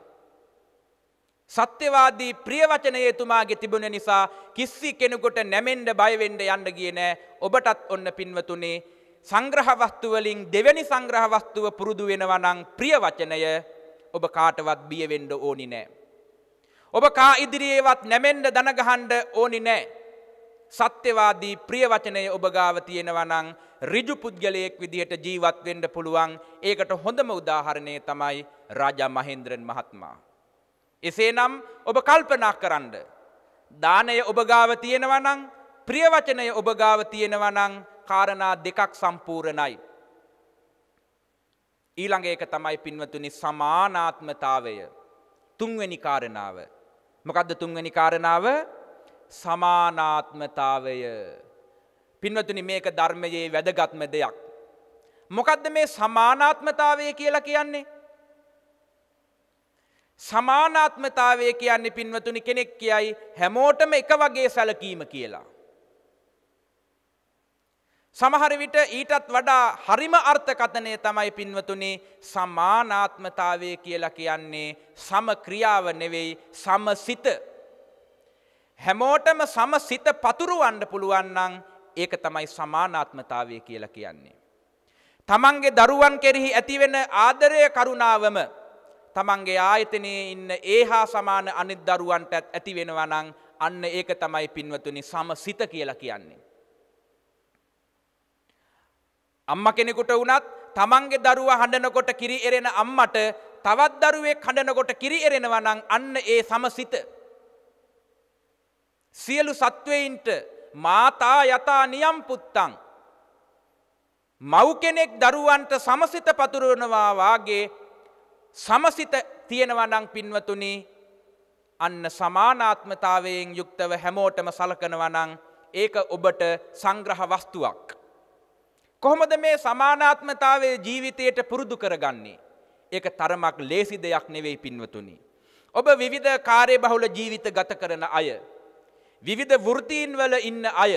සත්‍යවාදී ප්‍රියවචනය එතුමාගේ තිබුණ නිසා කිසි කෙනෙකුට නැමෙන්ඩ බයවෙන්ඩ යන්න ගිය නෑ ඔබටත් ඔන්න පින්වතුනේ සංග්‍රහවස්තුවලින් දෙවැනි සංග්‍රහවස්තුව පුරුදු වෙනවනං ප්‍රියවචනය ඔබ කාටවත් බියවෙන්ඩ ඕනි නෑ. ඔබ කා ඉදිරියේවත් නැමෙන්ඩ දනගහන්ඩ ඕනි නෑ. සත්‍යවාදී ප්‍රිය වචනය ඔබ ගාව තියෙනවනං රිජු පුද්ගලයෙක් විදිහට ජීවත් වෙන්න පුළුවන් ඒකට හොඳම උදාහරණය තමයි රාජා මහින්ද්‍රන් මහත්මා. එසේනම් ඔබ කල්පනා කරන්න. දානය ඔබ ගාව තියෙනවනං ප්‍රිය වචනය ඔබ ගාව තියෙනවනං කාරණා දෙකක් සම්පූර්ණයි. ඊළඟ එක තමයි පින්වතුනි සමානාත්මතාවය. තුන්වැනි කාරණාව මොකක්ද තුන්වැනි කාරණාව සමානාත්මතාවය. පින්වතුනි මේක ධර්මයේ වැදගත්ම දෙයක්. මොකක්ද මේ සමානාත්මතාවය කියලා කියන්නේ. සමානාත්මතාවය කියන්නේ පින්වතුනි කෙනෙක් කියයි හැමෝටම එක වගේ සැලකීම කියලා. සමහර විට ඊටත් වඩා හරිම අර්ථකතනය තමයි පින්වතුනේ සමානාත්මතාවය කියලා කියන්නේ සම ක්‍රියාව නෙවෙයි සමසිත. හැමෝටම සමසිත පතුරවන්න පුළුවන් නම් ඒක තමයි සමානාත්මතාවය කියලා කියන්නේ. තමන්ගේ දරුවන් කෙරෙහි ඇතිවෙන ආදරය කරුණාවම තමන්ගේ ආයතනයේ ඉන්න ඒ හා සමාන අනිත් දරුවන්ට ඇතිවෙනවා නම් අන්න ඒක තමයි පින්වතුනි සමසිත කියලා කියන්නේ. අම්ම කෙනෙකුට වුණත් තමන්ගේ දරුවා හඬනකොට කිරි එරෙන අම්මට තවත් දරුවෙක් හඬනකොට කිරි එරෙනවා නම් අන්න ඒ සමසිත. සියලු සත්වයින්ට මාතා යතා නියම් පුත්තං මව් කෙනෙක් දරුවන්ට සමසිත පතුරවනවා වාගේ සමසිත තියෙනවා නම් පින්වතුනි අන්න සමානාත්මතාවයෙන් යුක්තව හැමෝටම සලකනවා නම් ඒක ඔබට සංග්‍රහ වස්තුවක්. කොහොමද මේ සමානාත්මතාවය ජීවිතයට පුරුදු කරගන්නේ. ඒක තරමක් ලේසි දෙයක් නෙවෙයි පින්වතුනි. ඔබ විවිධ කාර්ය බහුල ජීවිත ගත කරන අය. විවිධ වෘතීන්වල ඉන්න අය.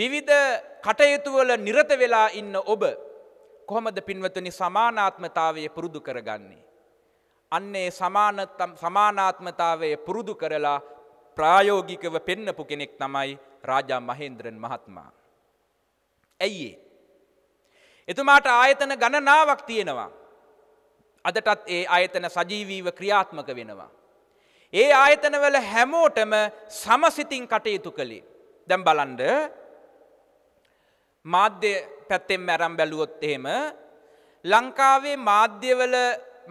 විවිධ කටයුතුවල නිරත වෙලා ඉන්න ඔබ කොහොමද පින්වතුනි සමානාත්මතාවය පුරුදු කරගන්නේ. අන්නේ සමානාත්මතාවය පුරුදු කරලා ප්‍රායෝගිකව පෙන්නපු කෙනෙක් තමයි රාජා මහේන්ද්‍රන් මහත්මා. ඇයිඒ. එතුමාට ආයතන ගණනාවක් තියෙනවා. අදටත් ඒ ආයතන සජීවීව ක්‍රියාත්මක වෙනවා. ඒ ආයතනවල හැමෝටම සමසිතින් කටයුතු කළේ. දැම් බලන්ඩ මාධ්‍ය පැත්තෙන් මැරම් බැලුවොත් එහෙම ලංකාවේ මාධ්‍යවල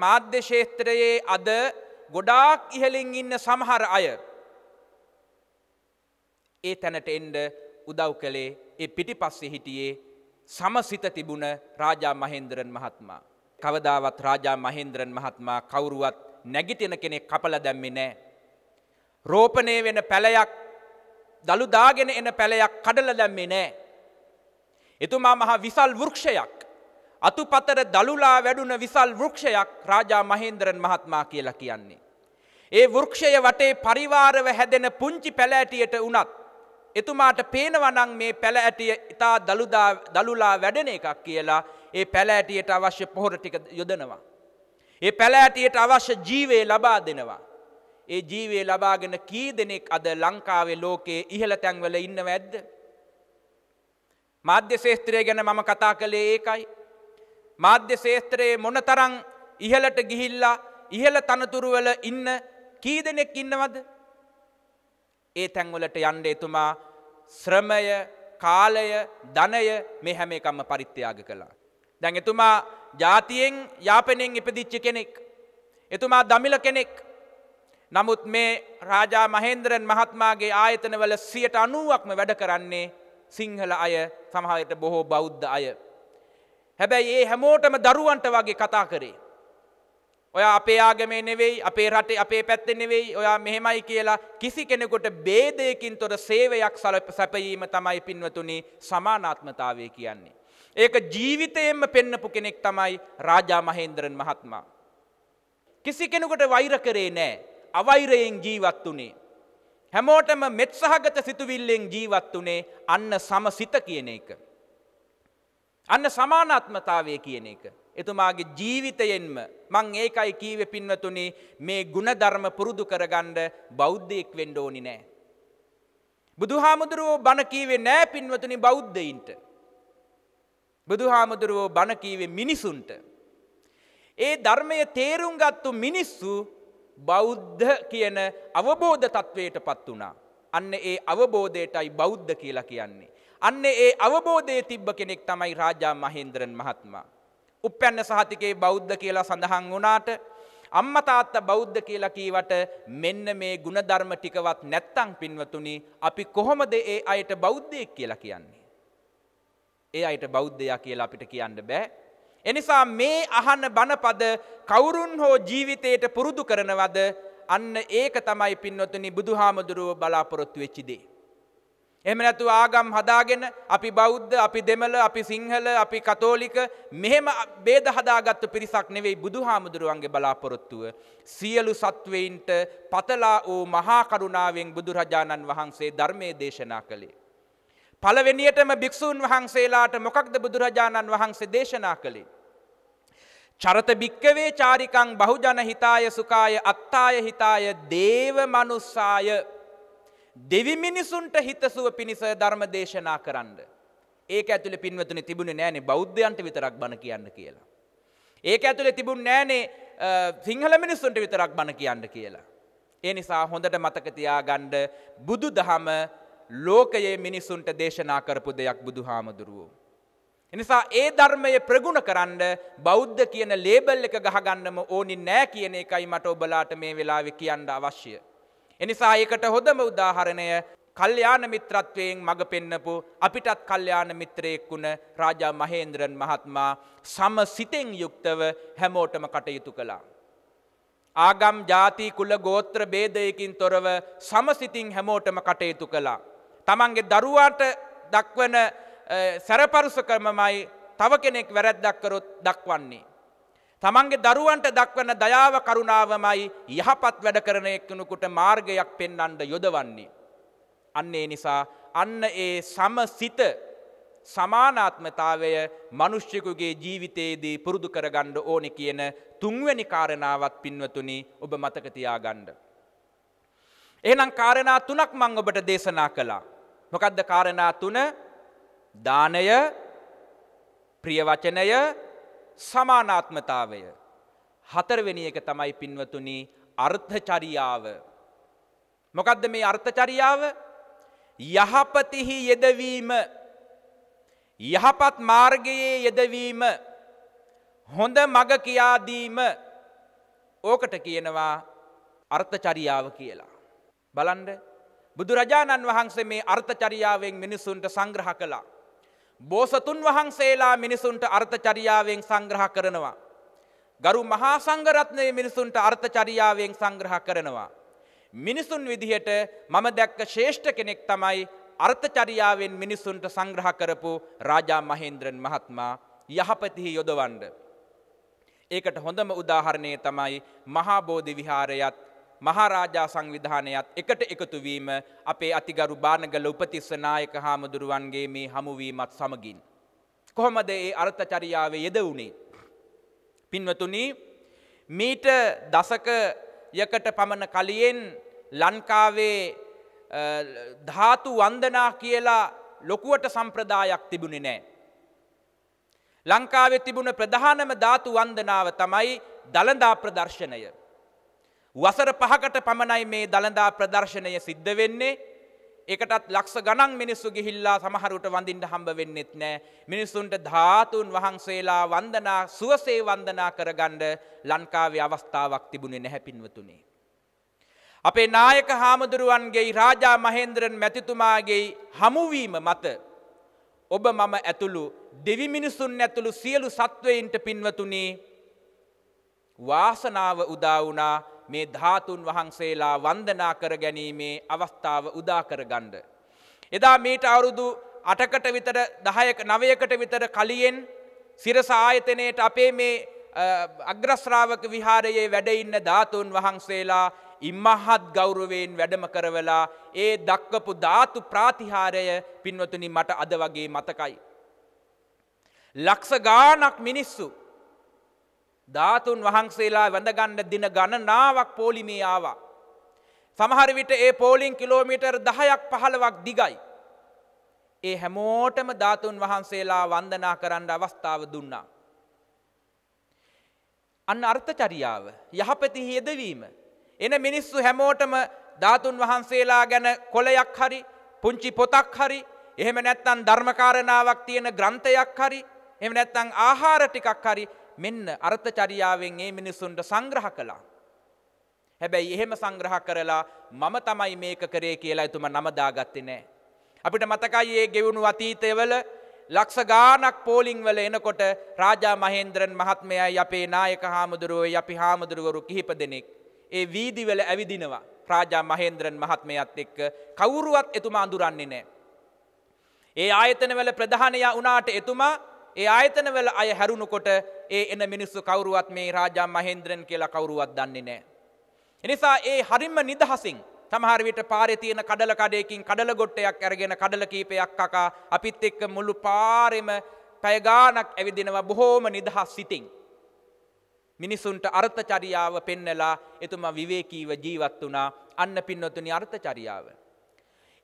මාධ්‍ය ශේත්‍රයේ අද ගොඩාක් ඉහලින් ඉන්න සමහර අය. ඒ තැනට එන්ඩ උදව් කළේ ඒ පිටිපස්සෙ හිටියේ සමසිත තිබුණ රාජා මහින්ද්‍රන් මහත්මා. කවදාවත් රාජා මහින්ද්‍රන් මහත්මා කවුරුවත් නැගිටෙන කෙනෙක් කපල දැම්මි නෑ. රෝපණය වෙන පැලයක් දළු දාගෙන එන පැලයක් කඩල දැම්මි නෑ. එතුමා මහා විසල් වෘක්ෂයක් අතුපතර දළුලා වැඩුන විසල් වෘක්ෂයක් රාජා මහින්ද්‍රන් මහත්මා කියලා කියන්නේ. ඒ වෘක්ෂය වටේ පරිවාරව හැදෙන පුංචි පැලෑටියට උනත් එතුමාට පේනවනං මේ පැළ ඇටිය ඉතා දළුලා වැඩන එකක් කියලා ඒ පැළ ඇටියට අවශ්‍ය පොහොර ටික යොදනවා. ඒ පැළ ඇටියට අවශ්‍ය ජීවේ ලබා දෙනවා. ඒ ජීවේ ලබාගෙන කී දෙනෙක් අද ලංකාවේ ලෝකයේ ඉහළ තැන්වල ඉන්නව ඇද්ද. මාධ්‍ය ශේස්ත්‍රය ගැන මම කතා කළේ ඒකයි. මාධ්‍ය ශේස්ත්‍රයේ මොනතරං ඉහලට ගිහිල්ලා ඉහළ තනතුරුවල ඉන්න කී දෙනෙක් ඉන්නවද. ඒ තැන්වලට යන්න එතුමා ශ්‍රමය කාලය ධනය මේ හැම එකම්ම පරිත්‍යාග කළා. දැන් එතුමා ජාතියෙන් යාපනයෙන් ඉපදිච්ච කෙනෙක්. එතුමා දමිල කෙනෙක්. නමුත් මේ රාජා මහේන්ද්‍රන් මහත්මාගේ ආයතනවල සියට අනුවක්ම වැඩ කරන්නේ සිංහල අය සමහයට බොහෝ බෞද්ධ අය. හැබැයි ඒ හැමෝටම දරුවන්ට වගේ කතා කරේ. ඔයා අපේ ආගමේ නෙවෙයි අපේ රටේ අපේ පැත්තේ නෙවෙයි ඔයා මෙහෙමයි කියලා කිසි කෙනෙකුට ભેදයකින් තොර සේවයක් සැපයීම තමයි පින්වතුනි සමානාත්මතාවය කියන්නේ. ඒක ජීවිතයෙන්ම පෙන්නපු කෙනෙක් තමයි රාජා මහේන්ද්‍රන් මහත්මයා. කිසි කෙනෙකුට වෛර කරේ නෑ. අවෛරයෙන් ජීවත් වුණේ. හැමෝටම මෙත් සහගත සිතුවිල්ලෙන් ජීවත් වුණේ අන්න සමසිත කියන එක. අන්න සමානාත්මතාවය කියන එක. එතුමාගේ ජීවිතයෙන්ම මං ඒකයි කීවේ පින්වතුනි මේ ಗುಣධර්ම පුරුදු කරගන්න බෞද්ධයෙක් වෙන්න ඕනි නෑ. බුදුහාමුදුරුවෝ බණ කීවේ නෑ පින්වතුනි බෞද්ධයින්ට. බුදුහාමුදුරුවෝ බණ කීවේ මිනිසුන්ට. ඒ ධර්මය තේරුම් ගත්තු මිනිස්සු බෞද්ධ කියන අවබෝධ තත්ත්වයටපත් වුණා. අන්න ඒ අවබෝධයටයි බෞද්ධ කියලා කියන්නේ. අන්න ඒ අවබෝධයේ තිබ්බ කෙනෙක් තමයි රාජා මහේන්ද්‍රන් මහත්මයා. උප්පැන්න සහතිකේ බෞද්ධ කියලා සඳහන් වුණාට අම්මා තාත්තා බෞද්ධ කියලා කීවට මෙන්න මේ ಗುಣධර්ම ටිකවත් නැත්තම් පින්වතුනි අපි කොහොමද ඒ අයට බෞද්ධයෙක් කියලා කියන්නේ? ඒ අයට බෞද්ධයා කියලා අපිට කියන්න බෑ. එනිසා මේ අහන බණපද කවුරුන් හෝ ජීවිතයට පුරුදු කරනවද? අන්න ඒක තමයි පින්වතුනි බුදුහාමුදුරුව බලාපොරොත්තු වෙච්ච දේ. එහෙම නැතුව ආගම් හදාගෙන අපි බෞද්ධ, අපි දෙමළ, අපි සිංහල, අපි කතෝලික මෙහෙම ભેද හදාගත්තු පිරිසක් නෙවෙයි බුදුහාමුදුරුවන්ගේ බලාපොරොත්තුව. සියලු සත්වයින්ට පතලා වූ මහා කරුණාවෙන් බුදුරජාණන් වහන්සේ ධර්මයේ දේශනා කළේ. පළවෙනියටම භික්ෂූන් වහන්සේලාට මොකක්ද බුදුරජාණන් වහන්සේ දේශනා කළේ? චරත භික්කවේ චාරිකං බහුජන හිතාය සුඛාය අත්තාය හිතාය දේව මනුස්සාය දෙවි මිනිසුන්ට හිතසුව පිණිස ධර්ම දේශනා කරන්න. ඒක ඇතුළේ පින්වතුනි තිබුණේ නෑනේ බෞද්ධයන්ට විතරක් බණ කියන්න කියලා. ඒක ඇතුළේ තිබුණ නෑනේ සිංහල මිනිස්සුන්ට විතරක් බණ කියන්න කියලා. ඒ නිසා හොඳට මතක තියාගන්න බුදුදහම ලෝකයේ මිනිසුන්ට දේශනා කරපු දෙයක් බුදුහාමුදුරුවෝ. එනිසා ඒ ධර්මය ප්‍රගුණ කරන්න බෞද්ධ කියන ලේබල් එක ගහගන්නම ඕනි නෑ කියන එකයි මට ඔබලාට මේ වෙලාවෙ කියන්න අවශ්‍යය. එනිසා ඒකට හොඳම උදාහරණය කල්යාණ මිත්‍රත්වයෙන් මඟ පෙන්නපු අපිටත් කල්යාණ මිත්‍රයෙක් වුණ රාජා මහේන්ද්‍රන් මහත්මයා සම සිතෙන් යුක්තව හැමෝටම කටයුතු කළා. ආගම් ජාති කුල ගෝත්‍ර ભેදයකින් තොරව සමසිතින් හැමෝටම කටයුතු කළා. තමන්ගේ දරුවාට දක්වන සැරපරුසකමමයි තව කෙනෙක් වැරැද්දක් කරොත් දක්වන්නේ. තමන්ගේ දරුවන්ට දක්වන දයාව කරුණාවමයි යහපත් වැඩ කරන එක්කෙනෙකුට මාර්ගයක් පෙන්වන්න යොදවන්නේ. අන්න ඒ නිසා අන්න ඒ සමසිත සමානාත්මතාවය මිනිස්සුකගේ ජීවිතයේදී පුරුදු කරගන්න ඕනේ කියන තුන්වැනි කාරණාවත් පින්වතුනි ඔබ මතක තියාගන්න. එහෙනම් කාරණා තුනක් මම ඔබට දේශනා කළා. මොකද්ද කාරණා තුන? දානය, ප්‍රිය වචනය, සමානාත්මතාවය. හතරවෙනි එක තමයි පින්වතුනි අර්ථචරියාව. මොකද්ද මේ අර්ථචරියාව? යහපතිහි යෙදවීම යහපත් මාර්ගයේ යෙදවීම හොඳ මග කියාදීම ඕකට කියනවා අර්ථචරියාව කියලා. බලන්ඩ බුදුරජාණන් වහන්සේ මේ අර්ථචරියාවෙන් මිනිසුන්ට සංග්‍රහ කළා. බෝසතුන් වහන්සේලා මිනිසුන්ට අර්ථචරියාවෙන් සංග්‍රහ කරනවා. ගරු මහා සංගරත්නය මිනිසුන්ට අර්ථචරියාවෙන් සංග්‍රහ කරනවා. මිනිසුන් විදිහට මම දැක්ක ශේෂ්ඨ කෙනෙක් තමයි අර්ථචරියාවෙන් මිනිසුන්ට සංග්‍රහ කරපු රාජා මහේන්ද්‍රන් මහත්මා යහපතිහි යොදවන්ඩ. ඒකට හොඳම උදාහරණය තමයි මහාබෝධි විහාරයත් මහරාජා සංවිධානයත් එකට එකතුවීම අපේ අතිගරු බානගල උපතිස්සනායක හාමුදුරුවන්ගේ මේ හමුුවීමත් සමගින්. කොහොමද ඒ අර්ථචරියාව යෙදවුණේ. පින්වතුනි මීට දසකයකට පමණ කලියෙන් ලංකාවේ ධාතු වන්දනා කියලා ලොකුවට සම්ප්‍රදායක් තිබුණි නෑ. ලංකාවෙ තිබුණ ප්‍රධානම ධාතු වන්දනාව තමයි දළදා ප්‍රදර්ශනය. වසර පහකට පමණයි මේ දළදා ප්‍රදර්ශනය සිද්ධ වෙන්නේ. එකටත් ලක්ෂ ගණන් මිනිස්සු ගිහිල්ලා සමහරුට වඳින්ට හම්බ වෙන්නෙත් නෑ. මිනිස්සුන්ට ධාතුන් වහන්සේලා වන්දනා සුවසේ වන්දනා කරගණ්ඩ ලංකාවේ අවස්ථාවක් තිබුණේ නැහැපින්වතුනේ. අපේ නායක හාමුදුරුවන්ගේ රාජා මහේන්ද්‍රන් මැතිතුමාගේ හමුවීම මත. ඔබ මම ඇතුළු දෙවි මිනිසුන් ඇතුළු සියලු සත්වයින්ට පින්වතුනේ වාසනාව උදාවනා මේ ධාතුන් වහන්සේලා වන්දනා කර ගැනීමේ අවස්ථාව උදාකරගණ්ඩ. එදා මීට අවුරුදු අටකට විතර දහයක නවයකට විතර කලියෙන් සිරසායතනයට අපේ මේ අග්‍රශ්‍රාවක විහාරයේ වැඩඉන්න ධාතුන් වහන්සේලා ඉම්මහත් ගෞරවයෙන් වැඩම කරවලා ඒ දක්වපු ධාතු ප්‍රාතිහාරය පින්වතුනි මට අද වගේ මතකයි. ලක්ෂ ගානක් මිනිස්සු ධාතුන් වහන්සේලා වැඳගන්න දින ගණනාවක් පෝලිමේ ආවා. සමහර විට ඒ පෝලිං කිලෝමීටර් 10ක් 15ක් දිගයි. ඒ හැමෝටම ධාතුන් වහන්සේලා වන්දනා කරන්න අවස්ථාව දුන්නා. අන්න අර්ථචරියාව යහපති යෙදවීම. එන මිනිස්සු හැමෝටම ධාතුන් වහන්සේලා ගැන කොලයක් හරි පුංචි පොතක් හරි එහෙම නැත්තන් ධර්මකාරණාවක් තියෙන ග්‍රන්ථයක් හරි එම නැත්තං ආහාර ටිකක් හරි මෙන්න අර්ථචරියාවෙන් ඒ මිනිස්සුන්ට සංග්‍රහ කළා. හැබැයි එහෙම සංග්‍රහ කරලා මම තමයි මේක කරේ කියලා එතුම නමදාගත්තේ නෑ. අපිට මතකයි ඒ ගෙවුණු අතීතයවල ලක්ෂ ගානක් පෝලිං වල එනකොට රාජා මහේන්ද්‍රන් මහත්මයයි අපේ නායක හාමුදුරුවෝයි අපි හාමුදුරුවරු කිහිප දෙනෙක් ඒ වීදිවල ඇවිදිනවා රාජා මහේන්ද්‍රන් මහත්මයත් එක්ක කවුරුවත් එතුමා අඳුරන්නේ නෑ. ඒ ආයතනවල ප්‍රධානයා වුණාට එතුමා ඒ ආයතනවල අය හැරුණුකොට ඒ එන මිනිස්සු කවුරුවත් මේ රාජා මහෙන්ද්‍රන් කියලා කවුරුවත් දන්නේ නෑ. එනිසා ඒ හරිම නිදහසින් සමහරවිට පාරේ තියෙන කඩල කඩයකින් කඩල ගොට්ටයක් අරගෙන කඩල කීපයක් කකා අපිත් එක්ක මුළු පාරෙම පැය ගාණක් ඇවිදිනවා බොහෝම නිදහස් සිතින්. මිනිසුන්ට අර්ථචරියාව පෙන්නලා එතුමා විවේකීව ජීවත් වුණා අන්න පින්නොතුනි අර්ථචරියාව.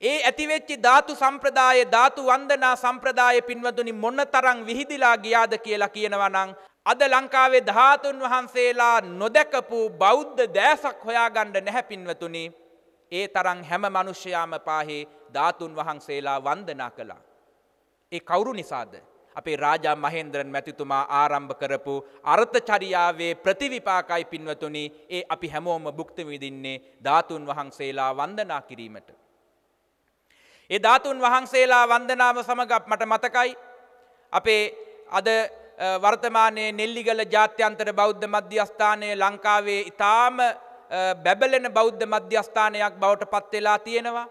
ඒ ඇතිවෙච්චි ධාතු සම්ප්‍රදාය ධාතු වන්දනා සම්ප්‍රදාය පින්වතුනි මොන්න තරං විහිදිලා ගියාද කියලා කියනවනං. අද ලංකාවේ ධාතුන් වහන්සේලා නොදැකපු බෞද්ධ දෑසක් හොයාගණ්ඩ නැහැ පින්වතුනි. ඒ තරං හැම මනුෂ්‍යයාම පාහේ ධාතුන් වහන්සේලා වන්දනා කළා. ඒ කවුරු නිසාද. අපේ රාජා මහෙන්ද්‍රන් මැතිතුමා ආරම්භ කරපු අර්ථචරියාවේ ප්‍රතිවිපාකයි පින්වතුනි ඒ අපි හැමෝම භුක්තිවිදින්නේ ධාතුන් වහන්සේලා වන්දනා කිරීමට. ඒ ධාතුන් වහන්සේලා වන්දනාව සමග මට මතකයි අපේ අද වර්තමානයේ නෙල්ලිගල ජාත්‍යන්තර බෞද්ධ මධ්‍යස්ථානය ලංකාවේ ඉතාම බැබලෙන බෞද්ධ මධ්‍යස්ථානයක් බවට පත්වෙලා තියෙනවා.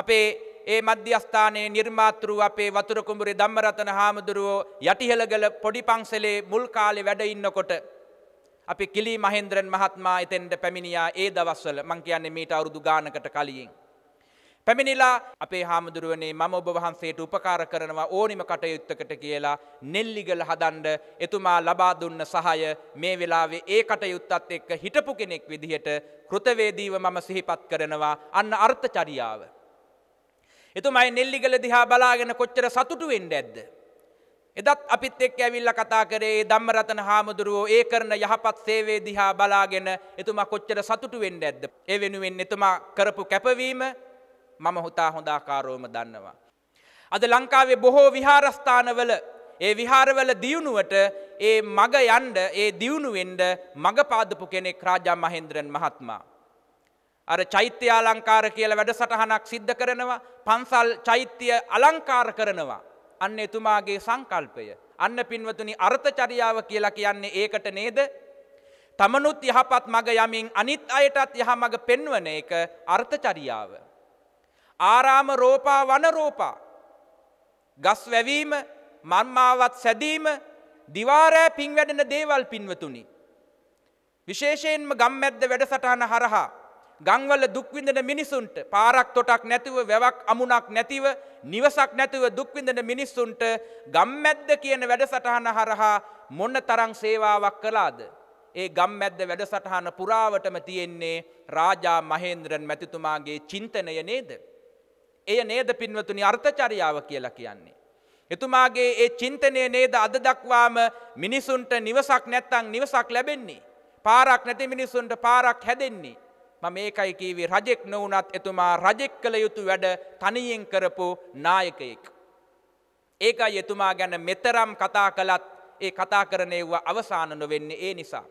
අපේ ඒ මධ්‍යස්ථානයේ නිර්මාතෘ අපේ වතුරකුඹුරේ ධම්මරතන හාමුදුරුවෝ යටිහළගල පොඩි පන්සලේ මුල් කාලේ වැඩ ඉන්නකොට අපි කිලි මහේන්ද්‍රන් මහත්මයා එතෙන්ට පැමිණියා ඒ දවස්වල මං කියන්නේ මීට අවුරුදු ගානකට කලින් පැමිණිලා අපේ හාමුදුරුවනේ මම ඔබ වහන්සේට උපකාර කරනවා ඕනිම කටයුත්තකට කියලා නෙල්ලිගල හදන්ඩ එතුමා ලබා දුන්න සහය මේ වෙලාවේ ඒ කටයුත්තත් එක්ක හිටපු කෙනෙක් විදිහට කෘතවේදීව මම සිහිපත් කරනවා අන්න අර්ථචරියාව. එතුමයි නෙල්ලිගල දිහා බලාගෙන කොච්චර සතුටු වෙන්න ඇද්ද. එදත් අපිත් එක් ඇවිල්ල කතා කරේ ධම්මරතන හාමුදුරුවෝ ඒ කරන යහපත් සේවේ දිහා බලාගෙන එතුමා කොච්චර සතුටු වෙන්න ඇද්ද. ඒ වෙනුවෙන් එතුමා කරපු කැපවීම මම හොතා හොඳාකාරෝම දන්නවා. අද ලංකාවේ බොහෝ විහාරස්ථානවල ඒ විහාරවල දියුණුවට ඒ මග යන්ඩ ඒ දියුණුවෙන්ඩ මඟ පාදපු කෙනෙක් රාජා මහින්ද්‍රන් මහත්මා. අර චෛත්‍ය අලංකාර කියල වැඩ සටහනක් සිද්ධ කරනවා පන්සල් චෛත්‍යය අලංකාර කරනවා. අන්න එතුමාගේ සංකල්පය. අන්න පින්වතුනි අර්ථචරියාව කියලා කියන්නේ ඒකට නේද. තමනුත් යහපත් මග යමින් අනිත් අයටත් යහ මඟ පෙන්වන එක අර්ථචරියාව. ආරාම රෝපා වනරෝපා. ගස් වැවීම මන්මාවත් සැදීම දිවාරෑ පින්වැඩෙන දේවල් පින්වතුනි. විශේෂයෙන්ම ගම්මැද්ද වැඩසටහන හරහා. ගංවල දුක්විඳන මිනිසුන්ට පාරක් තොටක් නැතිව වැවක් අමුණක් නැතිව නිවසක් නැතිව දුක්විඳන මිනිස්සුන්ට ගම්මැද්ද කියන වැඩසටහන හරහා මොන්න තරං සේවාවක් කලාද. ඒ ගම්මැද්ද වැඩසටහන පුරාවටම තියෙන්නේ රාජා මහේන්ද්‍රන් මැතිතුමාගේ චින්තනය නේද. එය නේද පින්වතුනි අර්ථචරියාව කියලා කියන්නේ. එතුමාගේ ඒ චින්තනය නේද අද දක්වාම මිනිසුන්ට නිවසක් නැත්තං නිවසක් ලැබෙන්නේ. පාරක් නැති මිනිසුන්ට පාරක් හැදෙන්නේ. මම මේකයි කීවේ රජෙක් නොවුනත් එතුමා රජෙක් කළ යුතු වැඩ තනියෙන් කරපු නායකයෙක්. ඒකයි එතුමා ගැන මෙතරම් කතා කළත් ඒ කතා කරනයව අවසාන නොවෙන්නේ ඒ නිසා.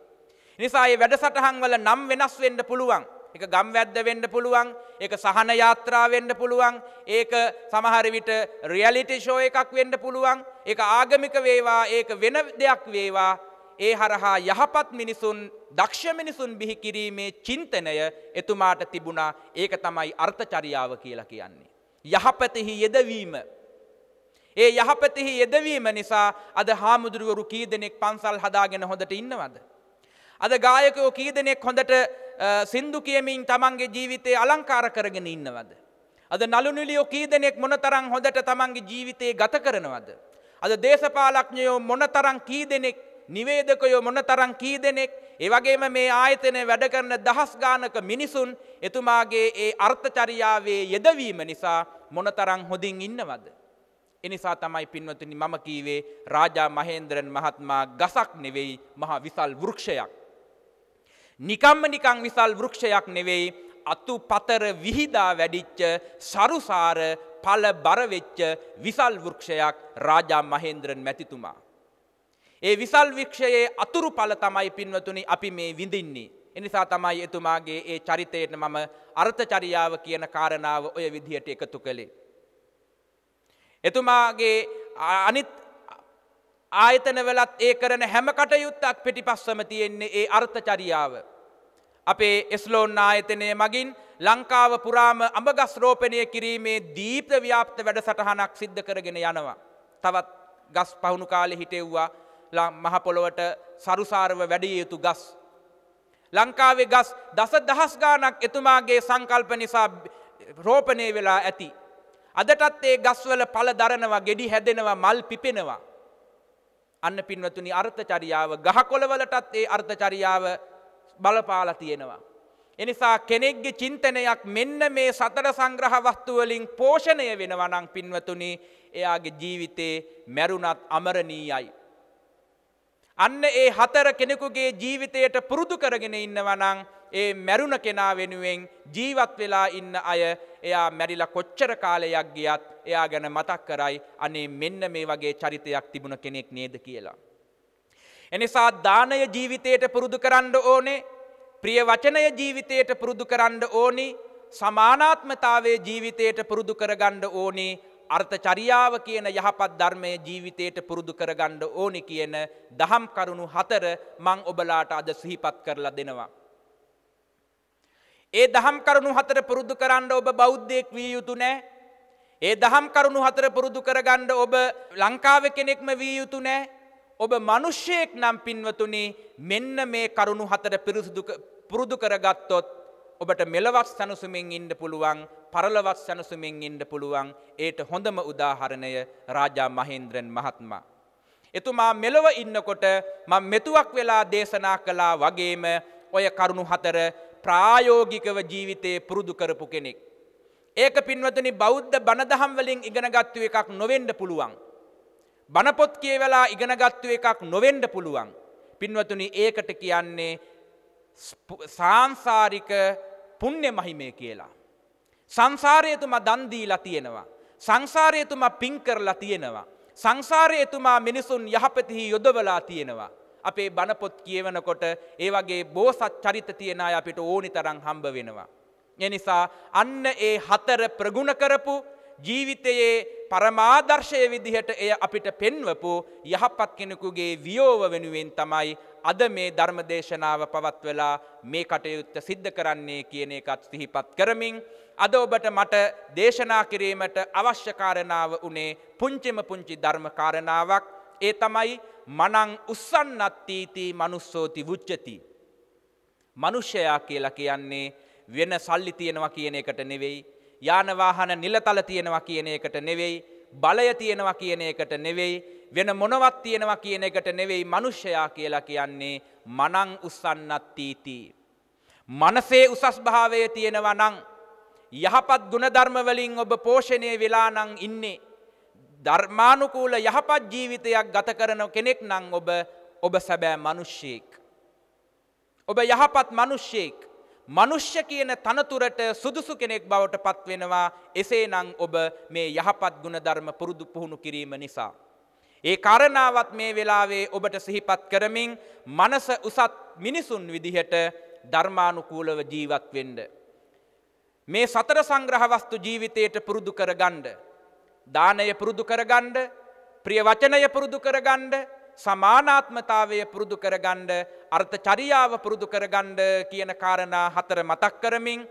නිසා ඒ වැඩසටහන් වල නම් වෙනස් වෙන්න පුළුවන්. එක ගම් වැද්ද වෙන්න පුළුවන් ඒක සහන යාත්‍රා වෙන්න පුළුවන් ඒක සමහර විට රියැලිටි ෂෝ එකක් වෙන්න පුළුවන් ඒක ආගමික වේවා ඒක වෙන දෙයක් වේවා ඒ හරහා යහපත් මිනිසුන් දක්ෂ මිනිසුන් බිහි කිරීමේ චින්තනය එතුමාට තිබුණා ඒක තමයි අර්ථචරියාව කියලා කියන්නේ යහපතෙහි යෙදවීම ඒ යහපතෙහි යෙදවීම නිසා අද හාමුදුරුවරු කී දෙනෙක් පන්සල් හදාගෙන හොඳට ඉන්නවද අද ගායකයෝ කී දෙනෙක් හොඳට සින්දු කියමින් තමන්ගේ ජීවිතය අලංකාර කරගෙන ඉන්නවද. අද නළුනිලියෝ කීදනෙක් මොනතරං හොඳට තමන්ගේ ජීවිතයේ ගත කරනවද. අද දේශපාලක්ඥයෝ මොනතරං කී දෙනෙක් නිවේදකයෝ මොනතරං කී දෙනෙක් ඒවගේම මේ ආයතනය වැඩ කරන දහස් ගානක මිනිසුන් එතුමාගේ ඒ අර්ථචරියාවේ යෙදවීම නිසා මොනතරං හොඳින් ඉන්නවද. එනිසා තමයි පින්වතුනි මම කීවේ රාජා මහේන්ද්‍රන් මහත්මා ගසක් නෙවෙයි මහා විසල් වෘක්ෂයක්. නිකම්ම නිකං විසල් වෘක්ෂයක් නෙවෙයි අතු පතර විහිදා වැඩිච්ච සරුසාර පල බරවෙච්ච විසල් වෘක්ෂයක් රාජා මහේන්ද්‍රන් මැතිතුමා. ඒ විසල් වික්ෂයේ අතුරු පල තමයි පින්වතුනි අපි මේ විඳින්නේ. එනිසා තමයි එතුමාගේ ඒ චරිතයට මම අර්ථචරියාව කියන කාරණාව ඔය විදිහට එකතු කළේ. එතුමාගේ අනිත් ආයතනවලත් ඒ කරන හැම කටයුත්තක් පිටිපස්සම තියෙන්නේ ඒ අර්ථචරියාව. අපේ එස්ලෝන් ආයතනය මගින් ලංකාව පුරාම අඹගස් රෝපණය කිරීමේ දීප්ත ව්‍යාප්ත වැඩසටහනක් සිද්ධ කරගෙන යනවා. තවත් ගස් පහුණු කාලෙ හිටෙව්වා මහපොළොවට සරුසාරව වැඩිය යුතු ගස්. ලංකාවේ ගස් දස දහස් ගානක් එතුමාගේ සංකල්ප නිසා රෝපණය වෙලා ඇති. අදටත් ඒ ගස්වල පල දරනවා ගෙඩි හැදෙනවා මල් පිපෙනවා. අන්න පින්වතුනි අර්ථචරියාව ගහකොළවලටත් ඒ අර්ථචරියාව බලපාලා තියෙනවා. එනිසා කෙනෙක්ගේ චින්තනයක් මෙන්න මේ සතර සංග්‍රහ වස්තුවලින් පෝෂණය වෙනවා නම් පින්වතුනි එයාගේ ජීවිතේ මැරුණත් අමරණීයයි. අන්න ඒ හතර කෙනෙකුගේ ජීවිතයට පුරුදු කරගෙන ඉන්නවා නම් ඒ මැරුණ කෙනා වෙනුවෙන් ජීවත් වෙලා ඉන්න අය එයා මැරිලා කොච්චර කාලයක් ගියත් එයා ගැන මතක් කරයි අනේ මෙන්න මේ වගේ චරිතයක් තිබුණ කෙනෙක් නේද කියලා. එනිසා දානය ජීවිතයට පුරුදු කරන්න ඕනේ ප්‍රිය වචනය ජීවිතයට පුරුදු කරන්න ඕනි සමානාත්මතාවේ ජීවිතයට පුරුදු කරගණ්ඩ ඕනි අර්ථචරියාව කියන යහපත් ධර්මය ජීවිතයට පුරුදු කරගණ්ඩ ඕනි කියන දහම් කරුණු හතර මං ඔබලාට අද සිහිපත් කරලා දෙනවා. ඒ දහම් කරුණු හතර පුරුදු කරන්න ඔබ බෞද්ධයෙක් විය යුතු නෑ. ඒ දහම් කරුණු හතර පුරුදු කරගණ්ඩ ඔබ ලංකාව කෙනෙක්ම විය යුතු නෑ. ඔබ මනුෂ්‍යයෙක් නම් පින්වතුනි මෙන්න මේ කරුණු හතර පුරුදු කරගත්තොත් ඔබට මෙලවත් සැනුසුමෙන් ඉන්න පුළුවන් පරලවත් සැනුසුමෙන් ඉන්න පුළුවන් ඒට හොඳම උදාහරණය රාජා මහින්ද්‍රන් මහත්මා. එතුමා මෙලොව ඉන්නකොට මම මෙතුවක් වෙලා දේශනා කළා වගේම ඔය කරුණු හතර ප්‍රායෝගිකව ජීවිතයේ පුරුදු කරපු කෙනෙක්. ඒක පින්වතනි බෞද්ධ බණදහම් වලින් ඉගෙනගත්තු එකක් නොවෙන්ඩ පුළුවන්. බණපොත් කියවෙලා ඉගෙනගත්තු එකක් නොවෙන්ඩ පුළුවන්. පින්වතුනි ඒකට කියන්නේ සාංසාරික පුණ්‍ය මහිමය කියලා. සංසාරයතුමා දන්දීලා තියෙනවා. සංසාරයතුමා පින් කරලා තියෙනවා. සංසාරයතුමා මිනිසුන් යහපතිහි යොදවලා තියෙනවා. අපේ බණපොත් කියවනකොට ඒ වගේ බෝසත් චරිත තියෙන අය අපිට ඕනි තරම් හම්බ වෙනවා. එනිසා අන්න ඒ හතර ප්‍රගුණ කරපු ජීවිතයේ පරමාදර්ශය විදිහට එය අපිට පෙන්වපු යහපත් කෙනෙකුගේ වියෝව වෙනුවෙන් තමයි අද මේ ධර්මදේශනාව පවත්වලා මේ කටයුත්ත සිද්ධ කරන්නේ කියන එකත් සිහිපත් කරමින් අද ඔබට මට දේශනා කිරීමට අවශ්‍ය කාරණාව උනේ පුංචිම පුංචි ධර්ම කාරණාවක් ඒ තමයි මනං උස්සන්නත්තීති මනුස්සෝති වුච්චති. මනුෂ්‍යයා කියලා කියන්නේ වෙන සල්ලි තියෙනවා කියන එකට නෙවෙයි. යානවාහන නිලතල තියෙනවා කියන එකට නෙවෙයි. බලය තියෙනවා කියන එකට නෙවෙයි. වෙන මොනවත් තියෙනවා කියන එකට නෙවෙයි මනුෂ්‍යයා කියලා කියන්නේ මනං උස්සන්නත්තීති. මනසේ උසස් භාවය තියෙනවා නම් යහපත් ගුණධර්මවලින් ඔබ පෝෂණය වෙලා නම් ඉන්නේ. ධර්මානුකූල යහපත් ජීවිතයක් ගත කරන කෙනෙක් නං ඔබ ඔබ සැබෑ මනුෂ්‍යයෙක්. ඔබ යහපත් මනුෂ්‍යයෙක් මනුෂ්‍ය කියන තනතුරට සුදුසු කෙනෙක් බවට පත්වෙනවා එසේ නං ඔබ මේ යහපත් ගුණධර්ම පුරුදු පුහුණු කිරීම නිසා. ඒ කරණාවත් මේ වෙලාවේ ඔබට සිහිපත් කරමින් මනස උසත් මිනිසුන් විදිහට ධර්මානුකූලව ජීවත් වෙන්ඩ. මේ සතර සංග්‍රහවස්තු ජීවිතයට පුරුදු කර ගණ්ඩ. දානය පුරුදු කරගණ්ඩ ප්‍රිය වචනය පුරුදු කරගණ්ඩ සමානාත්මතාවය පුරුදු කරගණ්ඩ අර්ථ චරියාව පුරුදු කරගණ්ඩ කියන කාරණා හතර මතක් කරමින්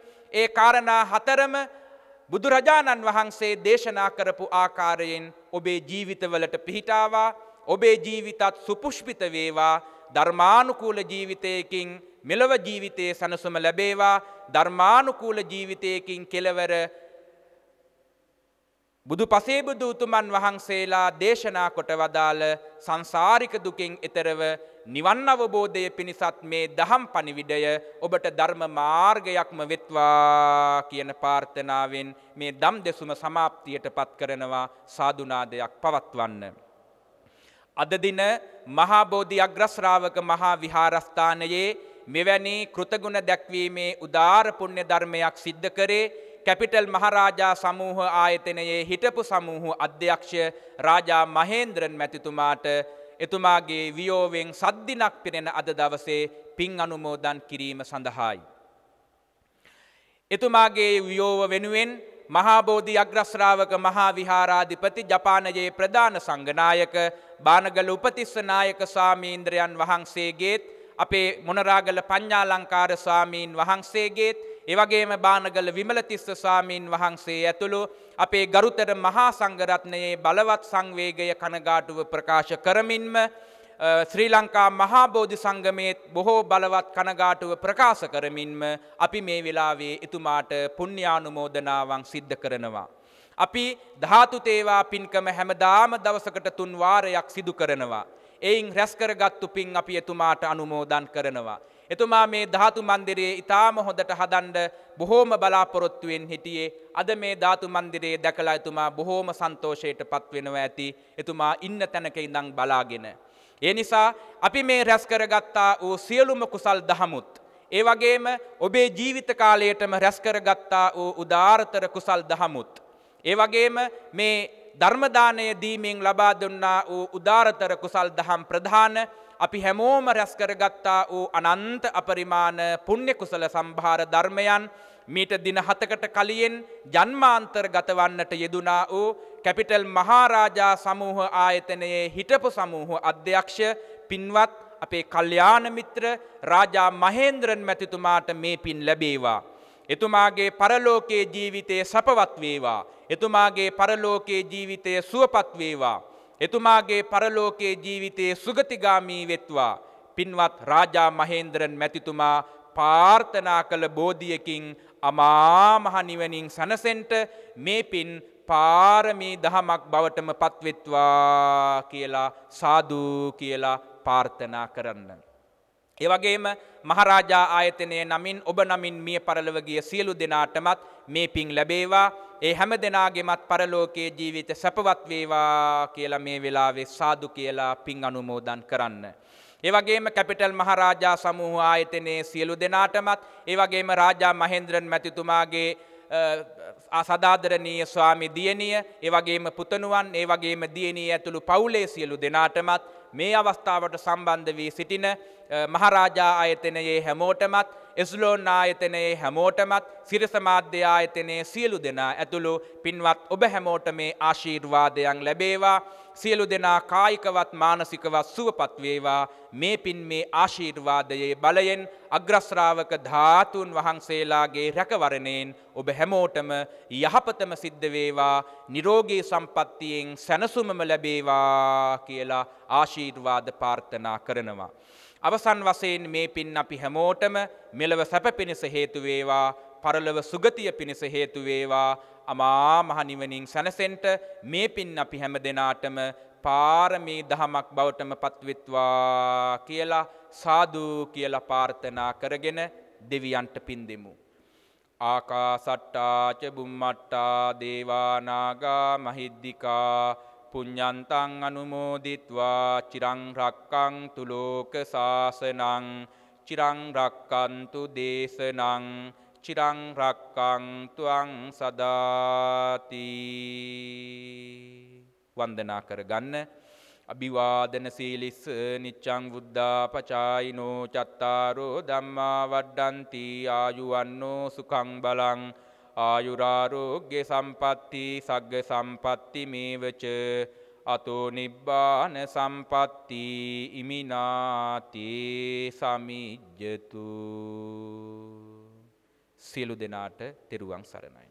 ඒ කාරණා හතරම බුදුරජාණන් වහන්සේ දේශනා කරපු ආකාරයෙන් ඔබේ ජීවිතවලට පිහිටාවා ඔබේ ජීවිතත් සුපුෂ්පිත වේවා ධර්මානුකූල ජීවිතයකින් මෙලව ජීවිතයේ සනසුම ලැබේවා ධර්මානුකූල ජීවිතයකින් කෙලවර බුදු පසේ බුදු උතුමන් වහන්සේලා දේශනා කොට වදාළ සංසාරික දුකින් එතරව නිවන් අවබෝධය පිණිසත් මේ දහම් පණිවිඩය ඔබට ධර්ම මාර්ගයක්ම වෙත්වා කියන පාර්ථනාවෙන් මේ දම් දෙසුම සමාප්තියට පත් කරනවා සාධනාදයක් පවත්වන්න. අද දින මහාබෝධි අග්‍රශ්‍රාවක මහා විහාරස්ථානයේ මෙවැනි කෘතගුණ දැක්වීමේ උදාරපුුණ්‍ය ධර්මයක් සිද්ධ කරේ කැපිටල් මහරාජා සමූහ ආයතනයේ හිටපු සමූහ අධ්‍යක්ෂය රාජා මහේන්ද්‍රන් මැතිතුමාට එතුමාගේ වියෝවෙන් සද්ධිනක් පිරෙන අද දවසේ පින් අනුමෝදන් කිරීම සඳහායි. එතුමාගේ වියෝව වෙනුවෙන් මහාබෝධි අග්‍රස්්‍රාවක මහා විහාරාධිපති ජපානයේ ප්‍රධාන සංගනායක බානගල උපතිස්සනායක සාමීන්ද්‍රයන් වහන්සේගේත් අපේ මොනරාගල පඤ්ඥාලංකාර සාමීන් වහන්සේගේත් එවගේම බානගල විමලතිස්ස ස්වාමීන් වහන්සේ ඇතුළු අපේ ගරුතර මහා සංඝරත්නයේ බලවත් සංවේගය කනගාටුව ප්‍රකාශ කරමින්ම ශ්‍රී ලංකා මහා බෝධි සංගමයේ බොහෝ බලවත් කනගාටුව ප්‍රකාශ කරමින්ම අපි මේ වෙලාවේ එතුමාට පුණ්‍යානුමෝදනාවන් සිද්ධ කරනවා. අපි ධාතු තේවා පින්කම හැමදාම දවසකට තුන් වාරයක් සිදු කරනවා. එයින් රැස්කරගත්තු පින් අපි එතුමාට අනුමෝදන් කරනවා. එතුමා මේ ධාතු මන්දිරයේ ඉතාම හොඳට හදන්ඩ බොහෝම බලාපොරොත්තුවෙන් හිටියේ අද මේ ධාතු මන්දිරයේ දැකලා එතුමා බොහෝම සන්තෝෂයට පත්වෙනවා ඇති එතුමා ඉන්න තැනක ඉඳං බලාගෙන. ඒ නිසා අපි මේ රැස් කරගත්තා වූ සියලුම කුසල් දහමුත්. ඒ වගේම ඔබේ ජීවිත කාලයටම රැස්කරගත්තා වූ උදාාර්තර කුසල් දහමුත්. ඒ වගේම මේ ධර්මදානය දීමෙන් ලබා දුන්නා වූ උදාරතර කුසල් දහම් ප්‍රධාන අපි හැමෝම රැස් කරගත්තා වූ අනන්ත අපරිමාණ පුණ්‍ය කුසල සම්භාර ධර්මයන් මීට දින හතකට කලියෙන් ජන්මාන්තර ගතවන්නට යෙදුනා වූ කැපිටල් මහාරාජා සමූහ ආයතනයේ හිටපු සමූහ අධ්‍යක්ෂ පින්වත් අපේ කල්යාණ මිත්‍ර රාජා මහේන්ද්‍රන් මැතිතුමාට මේ පින් ලැබේවා. එතුමාගේ පරලෝකයේ ජීවිතය සපවත් වේවා. එතුමාගේ පරලෝකයේ ජීවිතය සුවපත් වේවා. එතුමාගේ පරලෝකයේ ජීවිතයේ සුගතිගාමී වෙත්වා පින්වත් රාජා මහේන්ද්‍රන් මැතිතුමා පාර්ථනා කළ බෝධියකින් අමාමහ නිවනින් සනසෙන්ට මේ පින් පාරමී දහමක් බවටම පත්වෙත්වා කියලා සාදු කියලා පාර්ථනා කරන්න. ඒවගේම මහරාජා ආයතනය නමින් ඔබ නමින් මිය පරලවගිය සියලු දෙනාටමත් මේ පින් ලැබේවා ඒ හැම දෙනාගේමත් පරලෝකයේ ජීවිත සැපවත් වේවා කියලා මේ වෙලාවේ සාදු කියලා පින් අනුමෝදන් කරන්න. ඒ වගේම කැපිටල් මහරාජා සමූහ ආයතනයේ සියලු දෙනාටමත් ඒ වගේම රාජා මහේන්ද්‍රන් මැතිතුමාගේ සදාදරණීය ස්වාමි දියණිය, ඒ වගේම පුතණුවන්, ඒ වගේම දියණිය ඇතුළු පවුලේ සියලු දෙනාටමත් මේ අවස්ථාවට සම්බන්ධ වී සිටින මහරාජා ආයතනයේ හැමෝටමත් එස්ලෝන් ආයතනයේ හැමෝටමත් සිරසමාධ්‍ය ආයතනයේ සියලු දෙනා ඇතුළු පින්වත් ඔබ හැමෝට මේ ආශීර්වාදයන් ලැබේවා සියලු දෙනා කායිකවත් මානසිකවත් සුවපත් වේවා මේ පින් මේ ආශීර්වාදයේ බලයෙන් අග්‍රශ්‍රාවක ධාතුන් වහන්සේලාගේ රැකවරණයෙන් ඔබ හැමෝටම යහපතම සිද්ධ වේවා නිරෝගී සම්පත්තියෙන් සැනසුමම ලැබේවා කියලා ආශීර්වාද ප්‍රාර්ථනා කරනවා අවසන් වශයෙන් මේ පින් අපි හැමෝටම මෙලව සැප පිණිස හේතු වේවා, පරලොව සුගතිය පිණිස හේතු වේවා. අමා මහ නිවනින් සැනසෙන්න මේ පින් අපි හැම දිනාටම පාරමී දහමක් බවටම පත්වෙත්වා කියලා සාදු කියලා ප්‍රාර්ථනා කරගෙන දෙවියන්ට පින් දෙමු. ආකාසට්ටාච බුම්මට්ටා දේවානාගා මහිද්దికා පුඤ්ඤන්තං අනුමෝදිත්වා චිරං රක්කන්තු ලෝක සාසනං චිරං රක්කන්තු දේශනං චිරං රක්කන්තු අං සදාති වන්දනා කරගන්න අභිවාදන සීලිස්ස නිච්චං බුද්ධා පචායිනෝ චත්තාරෝ ධම්මා වඩ්ඩන්ති ආයුවන්නෝ සුඛං බලං ආයුරාරෝග්‍ය සම්පatti සග්ග සම්පatti මේවච අතෝ නිබ්බාන සම්පatti ඉමිනාති සමිජ්ජතු සියලු දෙනාට තෙරුවන් සරණයි